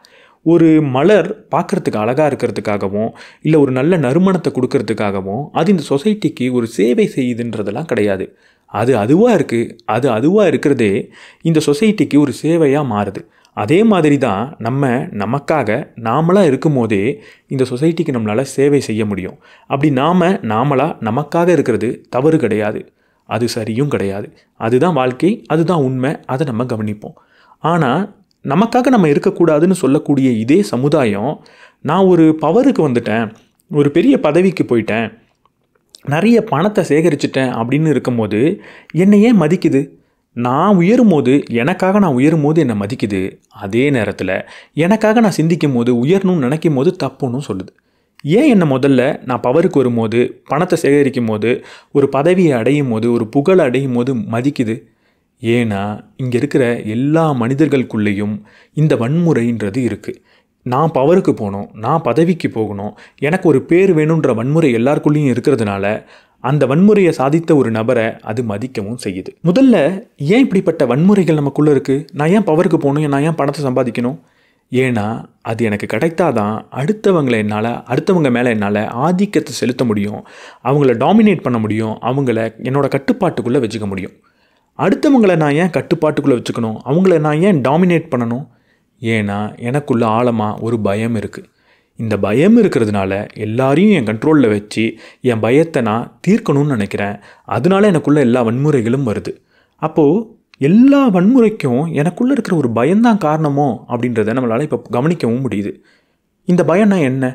ஒரு மலர் பார்க்குறதுக்கு அழகாக இருக்கிறதுக்காகவும் இல்லை ஒரு நல்ல நறுமணத்தை கொடுக்கறதுக்காகவும் அது இந்த சொசைட்டிக்கு ஒரு சேவை செய்யுதுன்றதெல்லாம் கிடையாது அது அதுவாக இருக்குது அது அதுவாக இருக்கிறதே இந்த சொசைட்டிக்கு ஒரு சேவையாக மாறுது அதே மாதிரி தான் நம்ம நமக்காக நாமளாக இருக்கும் போதே இந்த சொசைட்டிக்கு நம்மளால் சேவை செய்ய முடியும் அப்படி நாம் நாமளாக நமக்காக இருக்கிறது தவறு கிடையாது அது சரியும் கிடையாது அதுதான் வாழ்க்கை அதுதான் உண்மை அதை நம்ம கவனிப்போம் ஆனால் நமக்காக நம்ம இருக்கக்கூடாதுன்னு சொல்லக்கூடிய இதே சமுதாயம் நான் ஒரு பவருக்கு வந்துட்டேன் ஒரு பெரிய பதவிக்கு போயிட்டேன் நிறைய பணத்தை சேகரிச்சிட்டேன் அப்படின்னு இருக்கும்போது என்னையே ஏன் மதிக்குது நான் உயரும் போது எனக்காக நான் உயரும் போது என்னை மதிக்குது அதே நேரத்தில் எனக்காக நான் சிந்திக்கும் போது உயரணும்னு நினைக்கும் போது தப்புன்னு சொல்லுது ஏன் என்னை முதல்ல நான் பவருக்கு வரும்போது பணத்தை சேகரிக்கும் போது ஒரு பதவியை அடையும் போது ஒரு புகழ் அடையும் போது மதிக்குது ஏன்னா இங்கே இருக்கிற எல்லா மனிதர்களுக்குள்ளேயும் இந்த வன்முறைன்றது இருக்குது நான் பவருக்கு போகணும் நான் பதவிக்கு போகணும் எனக்கு ஒரு பேர் வேணுன்ற வன்முறை எல்லாருக்குள்ளேயும் இருக்கிறதுனால அந்த வன்முறையை சாதித்த ஒரு நபரை அது மதிக்கவும் செய்யுது முதல்ல ஏன் இப்படிப்பட்ட வன்முறைகள் நமக்குள்ளே இருக்குது நான் ஏன் பவருக்கு போகணும் நான் ஏன் பணத்தை சம்பாதிக்கணும் ஏன்னா அது எனக்கு கிடைத்தாதான் அடுத்தவங்களை என்னால் அடுத்தவங்க மேலே என்னால் ஆதிக்கத்தை செலுத்த முடியும் அவங்கள டாமினேட் பண்ண முடியும் அவங்கள என்னோடய கட்டுப்பாட்டுக்குள்ளே வச்சுக்க முடியும் அடுத்தவங்களை நான் ஏன் கட்டுப்பாட்டுக்குள்ளே வச்சுக்கணும் அவங்கள நான் ஏன் டாமினேட் பண்ணணும் ஏன்னா எனக்குள்ளே ஆழமாக ஒரு பயம் இருக்குது இந்த பயம் இருக்கிறதுனால எல்லாரையும் என் கண்ட்ரோலில் வச்சு என் பயத்தை நான் தீர்க்கணும்னு நினைக்கிறேன் அதனால எனக்குள்ளே எல்லா வன்முறைகளும் வருது அப்போது எல்லா வன்முறைக்கும் எனக்குள்ளே இருக்கிற ஒரு பயம்தான் காரணமோ அப்படின்றத நம்மளால் இப்போ கவனிக்கவும் முடியுது இந்த பயம்னா என்ன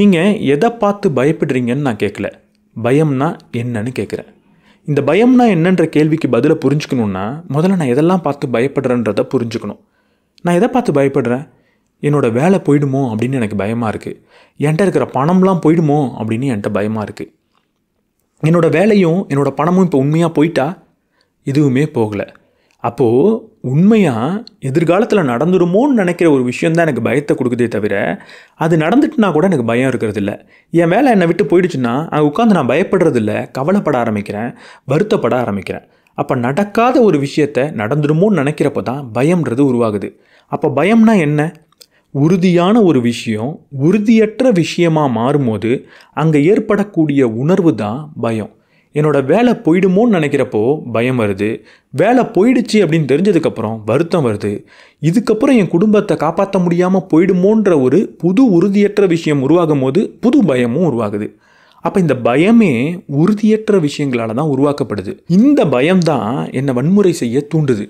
நீங்கள் எதை பார்த்து பயப்படுறீங்கன்னு நான் கேட்கல பயம்னா என்னன்னு கேட்குறேன் இந்த பயம்னா என்னன்ற கேள்விக்கு பதிலை புரிஞ்சுக்கணுன்னா முதல்ல நான் எதெல்லாம் பார்த்து பயப்படுறேன்றதை புரிஞ்சுக்கணும் நான் எதை பார்த்து பயப்படுறேன் என்னோடய வேலை போயிடுமோ அப்படின்னு எனக்கு பயமாக இருக்குது என்கிட்ட இருக்கிற பணம்லாம் போயிடுமோ அப்படின்னு என்கிட்ட பயமாக இருக்குது என்னோடய வேலையும் என்னோடய பணமும் இப்போ உண்மையாக போயிட்டா இதுவுமே போகலை அப்போது உண்மையாக எதிர்காலத்தில் நடந்துடுமோன்னு நினைக்கிற ஒரு விஷயந்தான் எனக்கு பயத்தை கொடுக்குதே தவிர அது நடந்துட்டுனா கூட எனக்கு பயம் இருக்கிறது இல்லை என் வேலை என்னை விட்டு போயிடுச்சுன்னா அங்கே உட்காந்து நான் பயப்படுறதில்ல கவலைப்பட ஆரம்பிக்கிறேன் வருத்தப்பட ஆரம்பிக்கிறேன் அப்போ நடக்காத ஒரு விஷயத்த நடந்துடுமோன்னு நினைக்கிறப்ப தான் பயம்ன்றது உருவாகுது அப்போ பயம்னா என்ன உறுதியான ஒரு விஷயம் உறுதியற்ற விஷயமாக மாறும்போது அங்கே ஏற்படக்கூடிய உணர்வு தான் பயம் என்னோடய வேலை போயிடுமோன்னு நினைக்கிறப்போ பயம் வருது வேலை போயிடுச்சு அப்படின்னு தெரிஞ்சதுக்கப்புறம் வருத்தம் வருது இதுக்கப்புறம் என் குடும்பத்தை காப்பாற்ற முடியாமல் போயிடுமோன்ற ஒரு புது உறுதியற்ற விஷயம் உருவாகும் போது புது பயமும் உருவாகுது அப்போ இந்த பயமே உறுதியற்ற விஷயங்களால் தான் உருவாக்கப்படுது இந்த பயம் தான் என்னை வன்முறை செய்ய தூண்டுது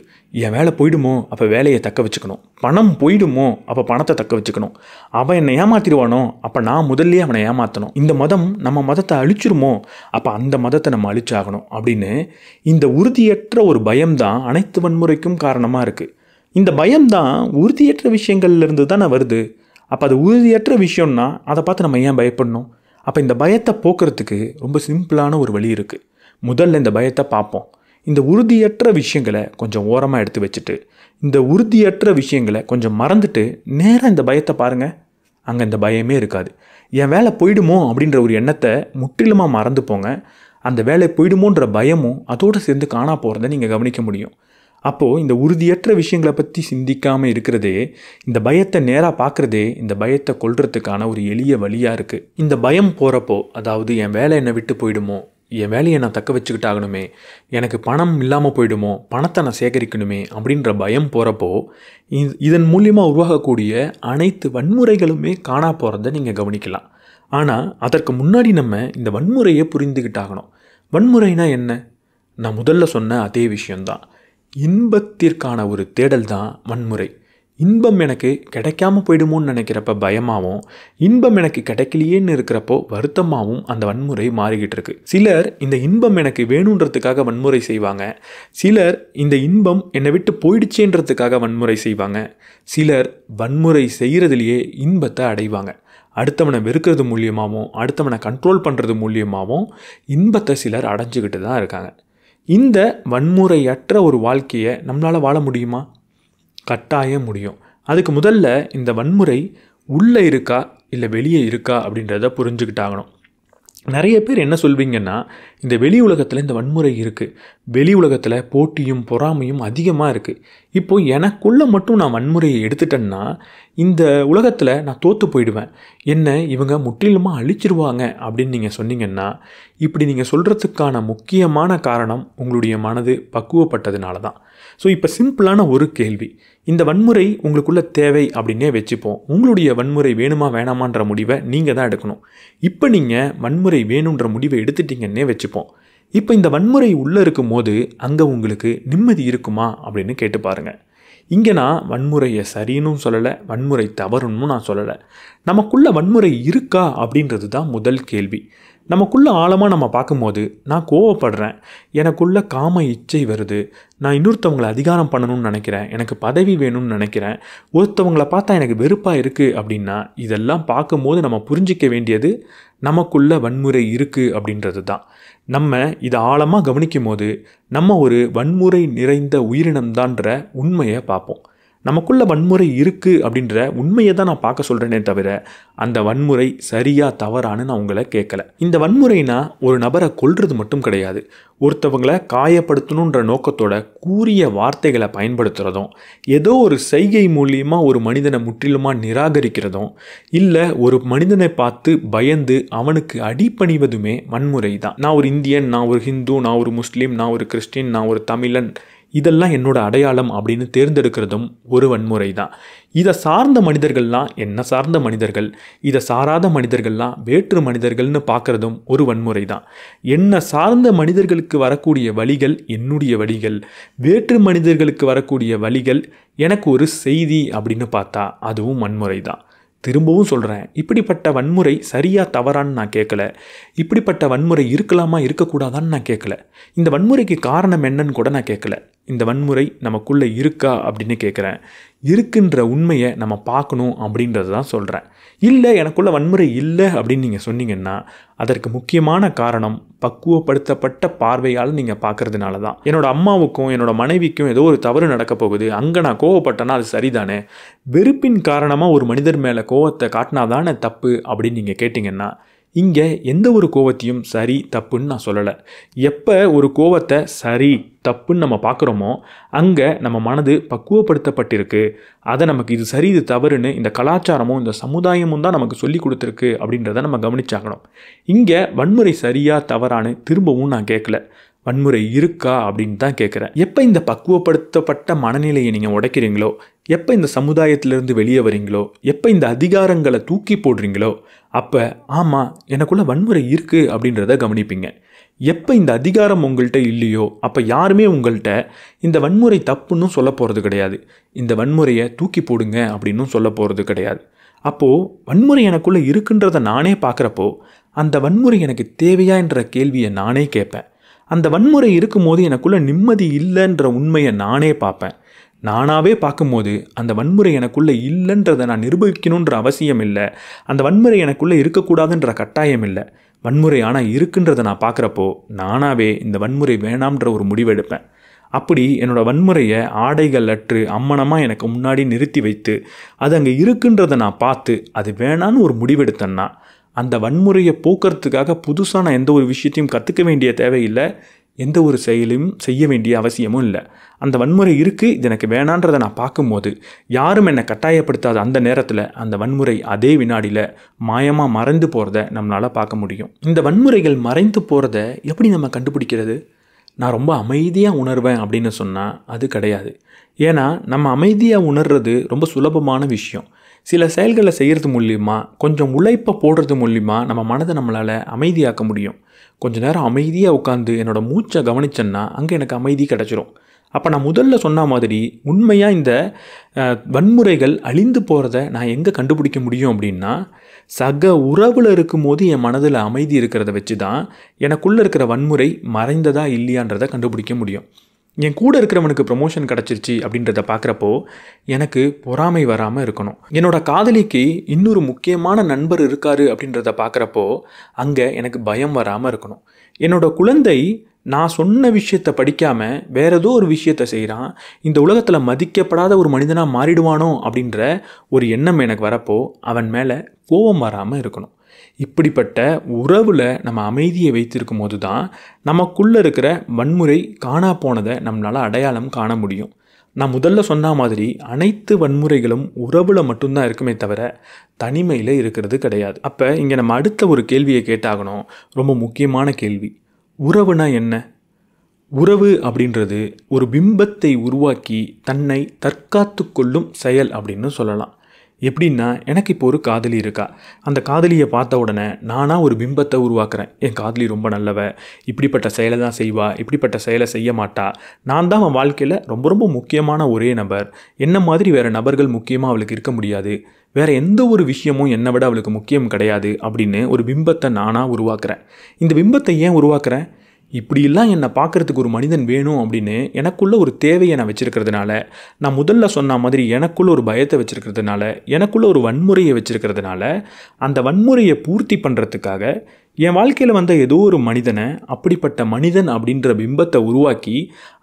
என் வேலை போயிடுமோ அப்போ வேலையை தக்க வச்சுக்கணும் பணம் போயிடுமோ அப்போ பணத்தை தக்க வச்சுக்கணும் அவன் என்னை ஏமாத்திடுவானோ அப்போ நான் முதல்லையே அவனை ஏமாற்றணும் இந்த மதம் நம்ம மதத்தை அழிச்சிருமோ அப்போ அந்த மதத்தை நம்ம அழிச்சாகணும் அப்படின்னு இந்த உறுதியற்ற ஒரு பயம்தான் அனைத்து வன்முறைக்கும் காரணமாக இருக்குது இந்த பயம்தான் உறுதியற்ற விஷயங்கள்லேருந்து தானே வருது அப்போ அது உறுதியற்ற விஷயம்னா அதை பார்த்து நம்ம ஏன் பயப்படணும் அப்போ இந்த பயத்தை போக்குறதுக்கு ரொம்ப சிம்பிளான ஒரு வழி இருக்குது முதல்ல இந்த பயத்தை பார்ப்போம் இந்த உறுதியற்ற விஷயங்களை கொஞ்சம் ஓரமாக எடுத்து வச்சுட்டு இந்த உறுதியற்ற விஷயங்களை கொஞ்சம் மறந்துட்டு நேராக இந்த பயத்தை பாருங்கள் அங்கே இந்த பயமே இருக்காது என் வேலை போயிடுமோ அப்படின்ற ஒரு எண்ணத்தை முற்றிலுமாக மறந்து போங்க அந்த வேலை போயிடுமோன்ற பயமும் அதோடு சேர்ந்து காணா போகிறத நீங்கள் கவனிக்க முடியும் அப்போது இந்த உறுதியற்ற விஷயங்களை பற்றி சிந்திக்காமல் இருக்கிறதே இந்த பயத்தை நேராக பார்க்குறதே இந்த பயத்தை கொள்றதுக்கான ஒரு எளிய வழியாக இருக்குது இந்த பயம் போகிறப்போ அதாவது என் வேலை என்னை விட்டு போயிடுமோ என் வேலையை நான் தக்க வச்சுக்கிட்டாகணுமே எனக்கு பணம் இல்லாமல் போயிடுமோ பணத்தை நான் சேகரிக்கணுமே அப்படின்ற பயம் போகிறப்போ இதன் மூலியமாக உருவாகக்கூடிய அனைத்து வன்முறைகளுமே காணா போகிறத நீங்கள் கவனிக்கலாம் ஆனால் அதற்கு முன்னாடி நம்ம இந்த வன்முறையை புரிந்துக்கிட்டாகணும் வன்முறைனா என்ன நான் முதல்ல சொன்ன அதே விஷயந்தான் இன்பத்திற்கான ஒரு தேடல் தான் வன்முறை இன்பம் எனக்கு கிடைக்காம போயிடுமோன்னு நினைக்கிறப்ப பயமாகவும் இன்பம் எனக்கு கிடைக்கலையேன்னு இருக்கிறப்போ வருத்தமாகவும் அந்த வன்முறை மாறிக்கிட்டு இருக்கு சிலர் இந்த இன்பம் எனக்கு வேணுன்றதுக்காக வன்முறை செய்வாங்க சிலர் இந்த இன்பம் என்னை விட்டு போயிடுச்சேன்றதுக்காக வன்முறை செய்வாங்க சிலர் வன்முறை செய்கிறதுலேயே இன்பத்தை அடைவாங்க அடுத்தவனை வெறுக்கிறது மூலியமாகவும் அடுத்தவனை கண்ட்ரோல் பண்ணுறது மூலியமாகவும் இன்பத்தை சிலர் அடைஞ்சிக்கிட்டு தான் இருக்காங்க இந்த வன்முறையற்ற ஒரு வாழ்க்கையை நம்மளால் வாழ முடியுமா கட்டாயம் முடியும் அதுக்கு முதல்ல இந்த வன்முறை உள்ளே இருக்கா இல்லை வெளியே இருக்கா அப்படின்றத புரிஞ்சுக்கிட்டாகணும் நிறைய பேர் என்ன சொல்வீங்கன்னா இந்த வெளி உலகத்தில் இந்த வன்முறை இருக்குது வெளி உலகத்தில் போட்டியும் பொறாமையும் அதிகமாக இருக்குது இப்போது எனக்குள்ளே மட்டும் நான் வன்முறையை எடுத்துட்டேன்னா இந்த உலகத்தில் நான் தோற்று போயிடுவேன் என்ன இவங்க முற்றிலுமாக அழிச்சிருவாங்க அப்படின்னு நீங்கள் சொன்னீங்கன்னா இப்படி நீங்கள் சொல்கிறதுக்கான முக்கியமான காரணம் உங்களுடைய மனது பக்குவப்பட்டதுனால தான் ஸோ இப்போ சிம்பிளான ஒரு கேள்வி இந்த வன்முறை உங்களுக்குள்ள தேவை அப்படின்னே வச்சுப்போம் உங்களுடைய வன்முறை வேணுமா வேணாமான்ற முடிவை நீங்கள் தான் எடுக்கணும் இப்போ நீங்கள் வன்முறை வேணுன்ற முடிவை எடுத்துட்டீங்கன்னே வச்சுப்போம் வச்சுப்போம் இப்போ இந்த வன்முறை உள்ளே இருக்கும் போது அங்கே உங்களுக்கு நிம்மதி இருக்குமா அப்படின்னு கேட்டு பாருங்கள் இங்கே நான் வன்முறையை சரின்னு சொல்லலை வன்முறை தவறுன்னு நான் சொல்லலை நமக்குள்ளே வன்முறை இருக்கா அப்படின்றது தான் முதல் கேள்வி நமக்குள்ளே ஆழமாக நம்ம பார்க்கும்போது நான் கோவப்படுறேன் எனக்குள்ளே காம இச்சை வருது நான் இன்னொருத்தவங்களை அதிகாரம் பண்ணணும்னு நினைக்கிறேன் எனக்கு பதவி வேணும்னு நினைக்கிறேன் ஒருத்தவங்களை பார்த்தா எனக்கு வெறுப்பாக இருக்குது அப்படின்னா இதெல்லாம் பார்க்கும்போது நம்ம புரிஞ்சிக்க வேண்டியது நமக்குள்ள வன்முறை இருக்குது அப்படின்றது தான் நம்ம இதை ஆழமாக கவனிக்கும் போது நம்ம ஒரு வன்முறை நிறைந்த உயிரினம் தான்ற உண்மையை பார்ப்போம் நமக்குள்ள வன்முறை இருக்குது அப்படின்ற உண்மையை தான் நான் பார்க்க சொல்கிறேனே தவிர அந்த வன்முறை சரியாக தவறானு நான் உங்களை கேட்கல இந்த வன்முறைனா ஒரு நபரை கொள்வது மட்டும் கிடையாது ஒருத்தவங்களை காயப்படுத்தணுன்ற நோக்கத்தோட கூறிய வார்த்தைகளை பயன்படுத்துகிறதும் ஏதோ ஒரு செய்கை மூலியமாக ஒரு மனிதனை முற்றிலுமாக நிராகரிக்கிறதும் இல்லை ஒரு மனிதனை பார்த்து பயந்து அவனுக்கு அடிப்பணிவதுமே வன்முறை தான் நான் ஒரு இந்தியன் நான் ஒரு ஹிந்து நான் ஒரு முஸ்லீம் நான் ஒரு கிறிஸ்டின் நான் ஒரு தமிழன் இதெல்லாம் என்னோட அடையாளம் அப்படின்னு தேர்ந்தெடுக்கிறதும் ஒரு வன்முறை தான் இதை சார்ந்த மனிதர்கள்லாம் என்ன சார்ந்த மனிதர்கள் இதை சாராத மனிதர்கள்லாம் வேற்று மனிதர்கள்னு பார்க்குறதும் ஒரு வன்முறை தான் என்னை சார்ந்த மனிதர்களுக்கு வரக்கூடிய வழிகள் என்னுடைய வழிகள் வேற்று மனிதர்களுக்கு வரக்கூடிய வழிகள் எனக்கு ஒரு செய்தி அப்படின்னு பார்த்தா அதுவும் வன்முறை தான் திரும்பவும் சொல்கிறேன் இப்படிப்பட்ட வன்முறை சரியாக தவறான்னு நான் கேட்கல இப்படிப்பட்ட வன்முறை இருக்கலாமா இருக்கக்கூடாதான்னு நான் கேட்கல இந்த வன்முறைக்கு காரணம் என்னன்னு கூட நான் கேட்கல இந்த வன்முறை நமக்குள்ளே இருக்கா அப்படின்னு கேட்குறேன் இருக்குன்ற உண்மையை நம்ம பார்க்கணும் அப்படின்றத தான் சொல்கிறேன் இல்லை எனக்குள்ள வன்முறை இல்லை அப்படின்னு நீங்கள் சொன்னீங்கன்னா அதற்கு முக்கியமான காரணம் பக்குவப்படுத்தப்பட்ட பார்வையால் நீங்கள் பார்க்குறதுனால தான் என்னோடய அம்மாவுக்கும் என்னோடய மனைவிக்கும் ஏதோ ஒரு தவறு நடக்க போகுது அங்கே நான் கோவப்பட்டேன்னா அது சரிதானே வெறுப்பின் காரணமாக ஒரு மனிதர் மேலே கோவத்தை காட்டினா தானே தப்பு அப்படின்னு நீங்கள் கேட்டிங்கன்னா இங்கே எந்த ஒரு கோவத்தையும் சரி தப்புன்னு நான் சொல்லலை எப்போ ஒரு கோவத்தை சரி தப்புன்னு நம்ம பார்க்குறோமோ அங்கே நம்ம மனது பக்குவப்படுத்தப்பட்டிருக்கு அதை நமக்கு இது சரி இது தவறுன்னு இந்த கலாச்சாரமும் இந்த சமுதாயமும் தான் நமக்கு சொல்லி கொடுத்துருக்கு அப்படின்றத நம்ம கவனிச்சாகணும் இங்கே வன்முறை சரியாக தவறான்னு திரும்பவும் நான் கேட்கல வன்முறை இருக்கா அப்படின்னு தான் கேட்குறேன் எப்போ இந்த பக்குவப்படுத்தப்பட்ட மனநிலையை நீங்கள் உடைக்கிறீங்களோ எப்போ இந்த சமுதாயத்திலிருந்து வெளியே வரீங்களோ எப்போ இந்த அதிகாரங்களை தூக்கி போடுறீங்களோ அப்போ ஆமாம் எனக்குள்ளே வன்முறை இருக்குது அப்படின்றத கவனிப்பீங்க எப்போ இந்த அதிகாரம் உங்கள்கிட்ட இல்லையோ அப்போ யாருமே உங்கள்கிட்ட இந்த வன்முறை தப்புன்னு சொல்ல போகிறது கிடையாது இந்த வன்முறையை தூக்கி போடுங்க அப்படின்னும் சொல்ல போகிறது கிடையாது அப்போது வன்முறை எனக்குள்ளே இருக்குன்றத நானே பார்க்குறப்போ அந்த வன்முறை எனக்கு தேவையா என்ற கேள்வியை நானே கேட்பேன் அந்த வன்முறை இருக்கும்போது எனக்குள்ளே நிம்மதி இல்லைன்ற உண்மையை நானே பார்ப்பேன் நானாகவே பார்க்கும்போது அந்த வன்முறை எனக்குள்ளே இல்லைன்றதை நான் நிரூபிக்கணுன்ற அவசியம் இல்லை அந்த வன்முறை எனக்குள்ளே இருக்கக்கூடாதுன்ற கட்டாயம் இல்லை வன்முறை ஆனால் இருக்குன்றதை நான் பார்க்குறப்போ நானாகவே இந்த வன்முறை வேணாம்ன்ற ஒரு முடிவெடுப்பேன் அப்படி என்னோடய வன்முறையை ஆடைகள் அற்று அம்மனமாக எனக்கு முன்னாடி நிறுத்தி வைத்து அது அங்கே இருக்குன்றதை நான் பார்த்து அது வேணான்னு ஒரு முடிவெடுத்தேன்னா அந்த வன்முறையை போக்குறதுக்காக புதுசாக நான் எந்த ஒரு விஷயத்தையும் கற்றுக்க வேண்டிய தேவையில்லை எந்த ஒரு செயலையும் செய்ய வேண்டிய அவசியமும் இல்லை அந்த வன்முறை இருக்குது இது எனக்கு வேணான்றதை நான் பார்க்கும்போது யாரும் என்னை கட்டாயப்படுத்தாத அந்த நேரத்தில் அந்த வன்முறை அதே வினாடியில் மாயமாக மறைந்து போகிறத நம்மளால் பார்க்க முடியும் இந்த வன்முறைகள் மறைந்து போகிறத எப்படி நம்ம கண்டுபிடிக்கிறது நான் ரொம்ப அமைதியாக உணர்வேன் அப்படின்னு சொன்னால் அது கிடையாது ஏன்னா நம்ம அமைதியாக உணர்றது ரொம்ப சுலபமான விஷயம் சில செயல்களை செய்கிறது மூலிமா கொஞ்சம் உழைப்பை போடுறது மூலிமா நம்ம மனதை நம்மளால் அமைதியாக்க முடியும் கொஞ்சம் நேரம் அமைதியாக உட்காந்து என்னோடய மூச்சை கவனிச்சேன்னா அங்கே எனக்கு அமைதி கிடச்சிரும் அப்போ நான் முதல்ல சொன்ன மாதிரி உண்மையாக இந்த வன்முறைகள் அழிந்து போகிறத நான் எங்கே கண்டுபிடிக்க முடியும் அப்படின்னா சக உறவில் இருக்கும்போது என் மனதில் அமைதி இருக்கிறத வச்சு தான் எனக்குள்ளே இருக்கிற வன்முறை மறைந்ததா இல்லையான்றதை கண்டுபிடிக்க முடியும் என் கூட இருக்கிறவனுக்கு ப்ரொமோஷன் கிடச்சிருச்சு அப்படின்றத பார்க்குறப்போ எனக்கு பொறாமை வராமல் இருக்கணும் என்னோடய காதலிக்கு இன்னொரு முக்கியமான நண்பர் இருக்காரு அப்படின்றத பார்க்குறப்போ அங்கே எனக்கு பயம் வராமல் இருக்கணும் என்னோடய குழந்தை நான் சொன்ன விஷயத்தை படிக்காமல் வேற ஏதோ ஒரு விஷயத்த செய்கிறான் இந்த உலகத்தில் மதிக்கப்படாத ஒரு மனிதனாக மாறிடுவானோ அப்படின்ற ஒரு எண்ணம் எனக்கு வரப்போ அவன் மேலே கோபம் வராமல் இருக்கணும் இப்படிப்பட்ட உறவில் நம்ம அமைதியை வைத்திருக்கும் போது தான் நமக்குள்ளே இருக்கிற வன்முறை காணா போனதை நம்மளால் அடையாளம் காண முடியும் நான் முதல்ல சொன்ன மாதிரி அனைத்து வன்முறைகளும் உறவில் மட்டும்தான் இருக்குமே தவிர தனிமையில் இருக்கிறது கிடையாது அப்போ இங்கே நம்ம அடுத்த ஒரு கேள்வியை கேட்டாகணும் ரொம்ப முக்கியமான கேள்வி உறவுனா என்ன உறவு அப்படின்றது ஒரு பிம்பத்தை உருவாக்கி தன்னை தற்காத்து கொள்ளும் செயல் அப்படின்னு சொல்லலாம் எப்படின்னா எனக்கு இப்போ ஒரு காதலி இருக்கா அந்த காதலியை பார்த்த உடனே நானாக ஒரு பிம்பத்தை உருவாக்குறேன் என் காதலி ரொம்ப நல்லவ இப்படிப்பட்ட செயலை தான் செய்வா இப்படிப்பட்ட செயலை செய்ய மாட்டா நான் தான் அவன் வாழ்க்கையில் ரொம்ப ரொம்ப முக்கியமான ஒரே நபர் என்ன மாதிரி வேறு நபர்கள் முக்கியமாக அவளுக்கு இருக்க முடியாது வேறு எந்த ஒரு விஷயமும் என்னை விட அவளுக்கு முக்கியம் கிடையாது அப்படின்னு ஒரு பிம்பத்தை நானாக உருவாக்குறேன் இந்த பிம்பத்தை ஏன் உருவாக்குறேன் இப்படியெல்லாம் என்னை பார்க்குறதுக்கு ஒரு மனிதன் வேணும் அப்படின்னு எனக்குள்ளே ஒரு தேவையை நான் வச்சுருக்கிறதுனால நான் முதல்ல சொன்ன மாதிரி எனக்குள்ளே ஒரு பயத்தை வச்சுருக்கிறதுனால எனக்குள்ளே ஒரு வன்முறையை வச்சுருக்கிறதுனால அந்த வன்முறையை பூர்த்தி பண்ணுறதுக்காக என் வாழ்க்கையில் வந்த ஏதோ ஒரு மனிதனை அப்படிப்பட்ட மனிதன் அப்படின்ற பிம்பத்தை உருவாக்கி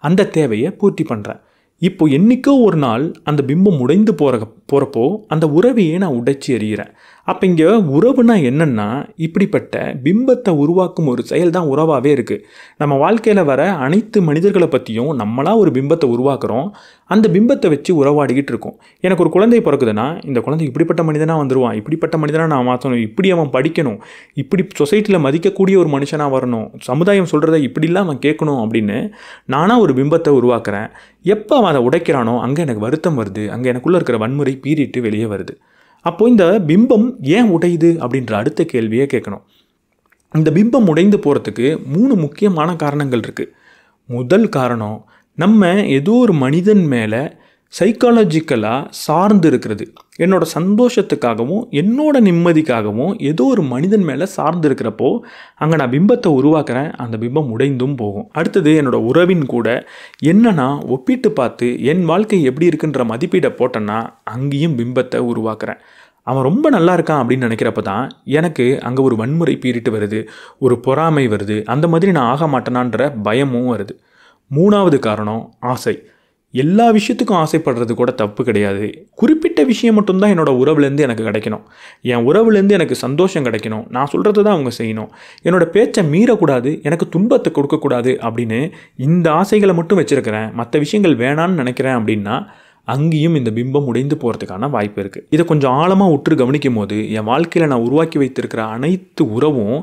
அந்த தேவையை பூர்த்தி பண்ணுறேன் இப்போ என்றைக்கோ ஒரு நாள் அந்த பிம்பம் உடைந்து போகிற போகிறப்போ அந்த உறவையே நான் உடைச்சி எறிகிறேன் அப்போ இங்கே உறவுனா என்னென்னா இப்படிப்பட்ட பிம்பத்தை உருவாக்கும் ஒரு செயல் தான் உறவாகவே இருக்குது நம்ம வாழ்க்கையில் வர அனைத்து மனிதர்களை பற்றியும் நம்மளாக ஒரு பிம்பத்தை உருவாக்குறோம் அந்த பிம்பத்தை வச்சு உறவாடிக்கிட்டு இருக்கோம் எனக்கு ஒரு குழந்தை பிறக்குதுன்னா இந்த குழந்தை இப்படிப்பட்ட மனிதனாக வந்துடுவான் இப்படிப்பட்ட மனிதனாக நான் மாற்றணும் இப்படி அவன் படிக்கணும் இப்படி சொசைட்டியில் மதிக்கக்கூடிய ஒரு மனுஷனாக வரணும் சமுதாயம் சொல்கிறத இப்படிலாம் அவன் கேட்கணும் அப்படின்னு நானாக ஒரு பிம்பத்தை உருவாக்குறேன் எப்போ அவன் அதை உடைக்கிறானோ அங்கே எனக்கு வருத்தம் வருது அங்கே எனக்குள்ளே இருக்கிற வன்முறை பீறிட்டு வெளியே வருது அப்போது இந்த பிம்பம் ஏன் உடையுது அப்படின்ற அடுத்த கேள்வியை கேட்கணும் இந்த பிம்பம் உடைந்து போகிறதுக்கு மூணு முக்கியமான காரணங்கள் இருக்குது முதல் காரணம் நம்ம ஏதோ ஒரு மனிதன் மேலே சைக்காலஜிக்கலாக சார்ந்து இருக்கிறது என்னோடய சந்தோஷத்துக்காகவும் என்னோட நிம்மதிக்காகவும் ஏதோ ஒரு மனிதன் மேலே சார்ந்து இருக்கிறப்போ அங்கே நான் பிம்பத்தை உருவாக்குறேன் அந்த பிம்பம் உடைந்தும் போகும் அடுத்தது என்னோடய உறவின் கூட என்னன்னா ஒப்பிட்டு பார்த்து என் வாழ்க்கை எப்படி இருக்குன்ற மதிப்பீடை போட்டேன்னா அங்கேயும் பிம்பத்தை உருவாக்குறேன் அவன் ரொம்ப நல்லா இருக்கான் அப்படின்னு நினைக்கிறப்ப தான் எனக்கு அங்கே ஒரு வன்முறை பீரிட்டு வருது ஒரு பொறாமை வருது அந்த மாதிரி நான் ஆக மாட்டேனான்ற பயமும் வருது மூணாவது காரணம் ஆசை எல்லா விஷயத்துக்கும் ஆசைப்படுறது கூட தப்பு கிடையாது குறிப்பிட்ட விஷயம் மட்டும்தான் என்னோடய உறவுலேருந்து எனக்கு கிடைக்கணும் என் உறவுலேருந்து எனக்கு சந்தோஷம் கிடைக்கணும் நான் சொல்கிறது தான் அவங்க செய்யணும் என்னோடய பேச்சை மீறக்கூடாது எனக்கு துன்பத்தை கொடுக்கக்கூடாது அப்படின்னு இந்த ஆசைகளை மட்டும் வச்சுருக்கிறேன் மற்ற விஷயங்கள் வேணான்னு நினைக்கிறேன் அப்படின்னா அங்கேயும் இந்த பிம்பம் உடைந்து போகிறதுக்கான வாய்ப்பு இருக்குது இதை கொஞ்சம் ஆழமாக உற்று கவனிக்கும் போது என் வாழ்க்கையில் நான் உருவாக்கி வைத்திருக்கிற அனைத்து உறவும்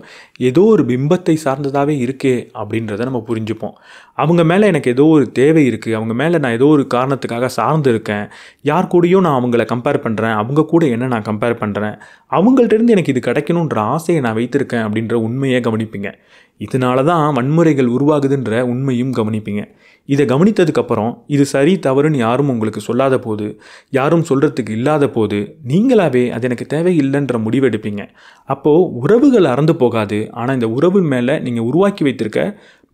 ஏதோ ஒரு பிம்பத்தை சார்ந்ததாகவே இருக்கே அப்படின்றத நம்ம புரிஞ்சுப்போம் அவங்க மேலே எனக்கு ஏதோ ஒரு தேவை இருக்குது அவங்க மேலே நான் ஏதோ ஒரு காரணத்துக்காக சார்ந்து இருக்கேன் யார் கூடயும் நான் அவங்கள கம்பேர் பண்ணுறேன் அவங்க கூட என்ன நான் கம்பேர் பண்ணுறேன் அவங்கள்ட்ட எனக்கு இது கிடைக்கணுன்ற ஆசையை நான் வைத்திருக்கேன் அப்படின்ற உண்மையை கவனிப்பீங்க இதனால தான் வன்முறைகள் உருவாகுதுன்ற உண்மையும் கவனிப்பீங்க இதை கவனித்ததுக்கப்புறம் இது சரி தவறுன்னு யாரும் உங்களுக்கு சொல்லாத போது யாரும் சொல்கிறதுக்கு இல்லாத போது நீங்களாவே அது எனக்கு தேவையில்லைன்ற முடிவெடுப்பீங்க அப்போது உறவுகள் அறந்து போகாது ஆனால் இந்த உறவு மேலே நீங்கள் உருவாக்கி வைத்திருக்க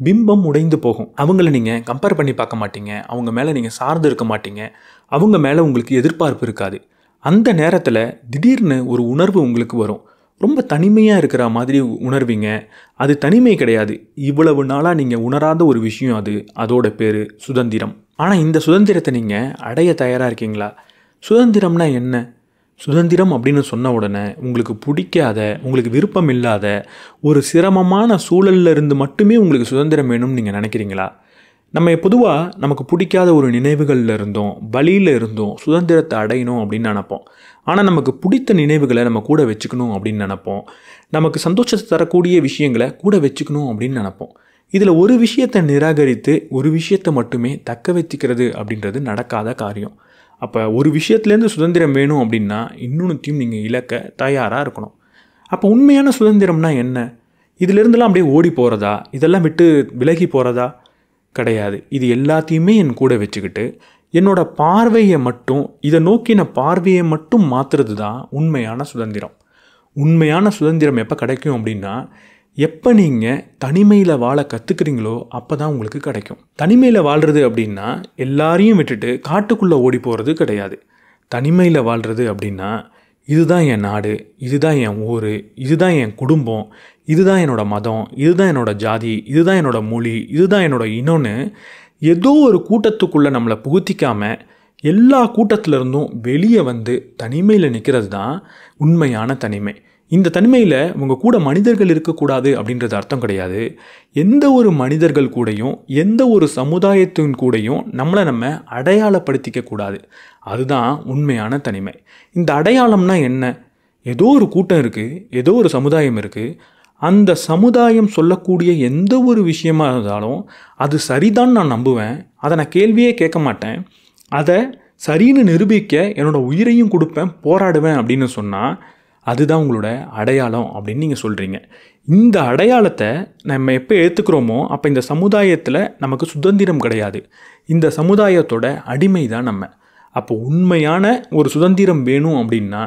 பிம்பம் உடைந்து போகும் அவங்கள நீங்கள் கம்பேர் பண்ணி பார்க்க மாட்டீங்க அவங்க மேலே நீங்கள் சார்ந்து இருக்க மாட்டீங்க அவங்க மேலே உங்களுக்கு எதிர்பார்ப்பு இருக்காது அந்த நேரத்தில் திடீர்னு ஒரு உணர்வு உங்களுக்கு வரும் ரொம்ப தனிமையாக இருக்கிற மாதிரி உணர்வீங்க அது தனிமை கிடையாது இவ்வளவு நாளாக நீங்கள் உணராத ஒரு விஷயம் அது அதோட பேர் சுதந்திரம் ஆனால் இந்த சுதந்திரத்தை நீங்கள் அடைய தயாராக இருக்கீங்களா சுதந்திரம்னா என்ன சுதந்திரம் அப்படின்னு சொன்ன உடனே உங்களுக்கு பிடிக்காத உங்களுக்கு விருப்பம் இல்லாத ஒரு சிரமமான சூழலில் இருந்து மட்டுமே உங்களுக்கு சுதந்திரம் வேணும்னு நீங்கள் நினைக்கிறீங்களா நம்ம பொதுவாக நமக்கு பிடிக்காத ஒரு நினைவுகளில் இருந்தோம் வழியில் இருந்தோம் சுதந்திரத்தை அடையணும் அப்படின்னு நினப்போம் ஆனால் நமக்கு பிடித்த நினைவுகளை நம்ம கூட வச்சுக்கணும் அப்படின்னு நினப்போம் நமக்கு சந்தோஷத்தை தரக்கூடிய விஷயங்களை கூட வச்சுக்கணும் அப்படின்னு நினப்போம் இதில் ஒரு விஷயத்தை நிராகரித்து ஒரு விஷயத்தை மட்டுமே தக்க வச்சுக்கிறது அப்படின்றது நடக்காத காரியம் அப்போ ஒரு விஷயத்துலேருந்து சுதந்திரம் வேணும் அப்படின்னா இன்னொன்றுத்தையும் நீங்கள் இழக்க தயாராக இருக்கணும் அப்போ உண்மையான சுதந்திரம்னா என்ன இதிலேருந்துலாம் அப்படியே ஓடி போகிறதா இதெல்லாம் விட்டு விலகி போகிறதா கிடையாது இது எல்லாத்தையுமே என் கூட வச்சுக்கிட்டு என்னோட பார்வையை மட்டும் இதை நோக்கின பார்வையை மட்டும் மாற்றுறது தான் உண்மையான சுதந்திரம் உண்மையான சுதந்திரம் எப்போ கிடைக்கும் அப்படின்னா எப்போ நீங்கள் தனிமையில் வாழ கற்றுக்குறீங்களோ அப்போ தான் உங்களுக்கு கிடைக்கும் தனிமையில் வாழ்கிறது அப்படின்னா எல்லாரையும் விட்டுட்டு காட்டுக்குள்ளே ஓடி போகிறது கிடையாது தனிமையில் வாழ்கிறது அப்படின்னா இதுதான் என் நாடு இதுதான் என் ஊர் இதுதான் என் குடும்பம் இதுதான் என்னோடய மதம் இதுதான் என்னோடய ஜாதி இதுதான் என்னோடய மொழி இதுதான் என்னோடய இனம்னு ஏதோ ஒரு கூட்டத்துக்குள்ளே நம்மளை புகுத்திக்காமல் எல்லா கூட்டத்திலருந்தும் வெளியே வந்து தனிமையில் நிற்கிறது தான் உண்மையான தனிமை இந்த தனிமையில் உங்கள் கூட மனிதர்கள் இருக்கக்கூடாது அப்படின்றது அர்த்தம் கிடையாது எந்த ஒரு மனிதர்கள் கூடையும் எந்த ஒரு சமுதாயத்தின் கூடையும் நம்மளை நம்ம அடையாளப்படுத்திக்க கூடாது அதுதான் உண்மையான தனிமை இந்த அடையாளம்னா என்ன ஏதோ ஒரு கூட்டம் இருக்குது ஏதோ ஒரு சமுதாயம் இருக்குது அந்த சமுதாயம் சொல்லக்கூடிய எந்த ஒரு விஷயமா இருந்தாலும் அது சரிதான் நான் நம்புவேன் அதை நான் கேள்வியே கேட்க மாட்டேன் அதை சரின்னு நிரூபிக்க என்னோடய உயிரையும் கொடுப்பேன் போராடுவேன் அப்படின்னு சொன்னால் அதுதான் உங்களோட அடையாளம் அப்படின்னு நீங்கள் சொல்கிறீங்க இந்த அடையாளத்தை நம்ம எப்போ ஏற்றுக்கிறோமோ அப்போ இந்த சமுதாயத்தில் நமக்கு சுதந்திரம் கிடையாது இந்த சமுதாயத்தோட அடிமை தான் நம்ம அப்போ உண்மையான ஒரு சுதந்திரம் வேணும் அப்படின்னா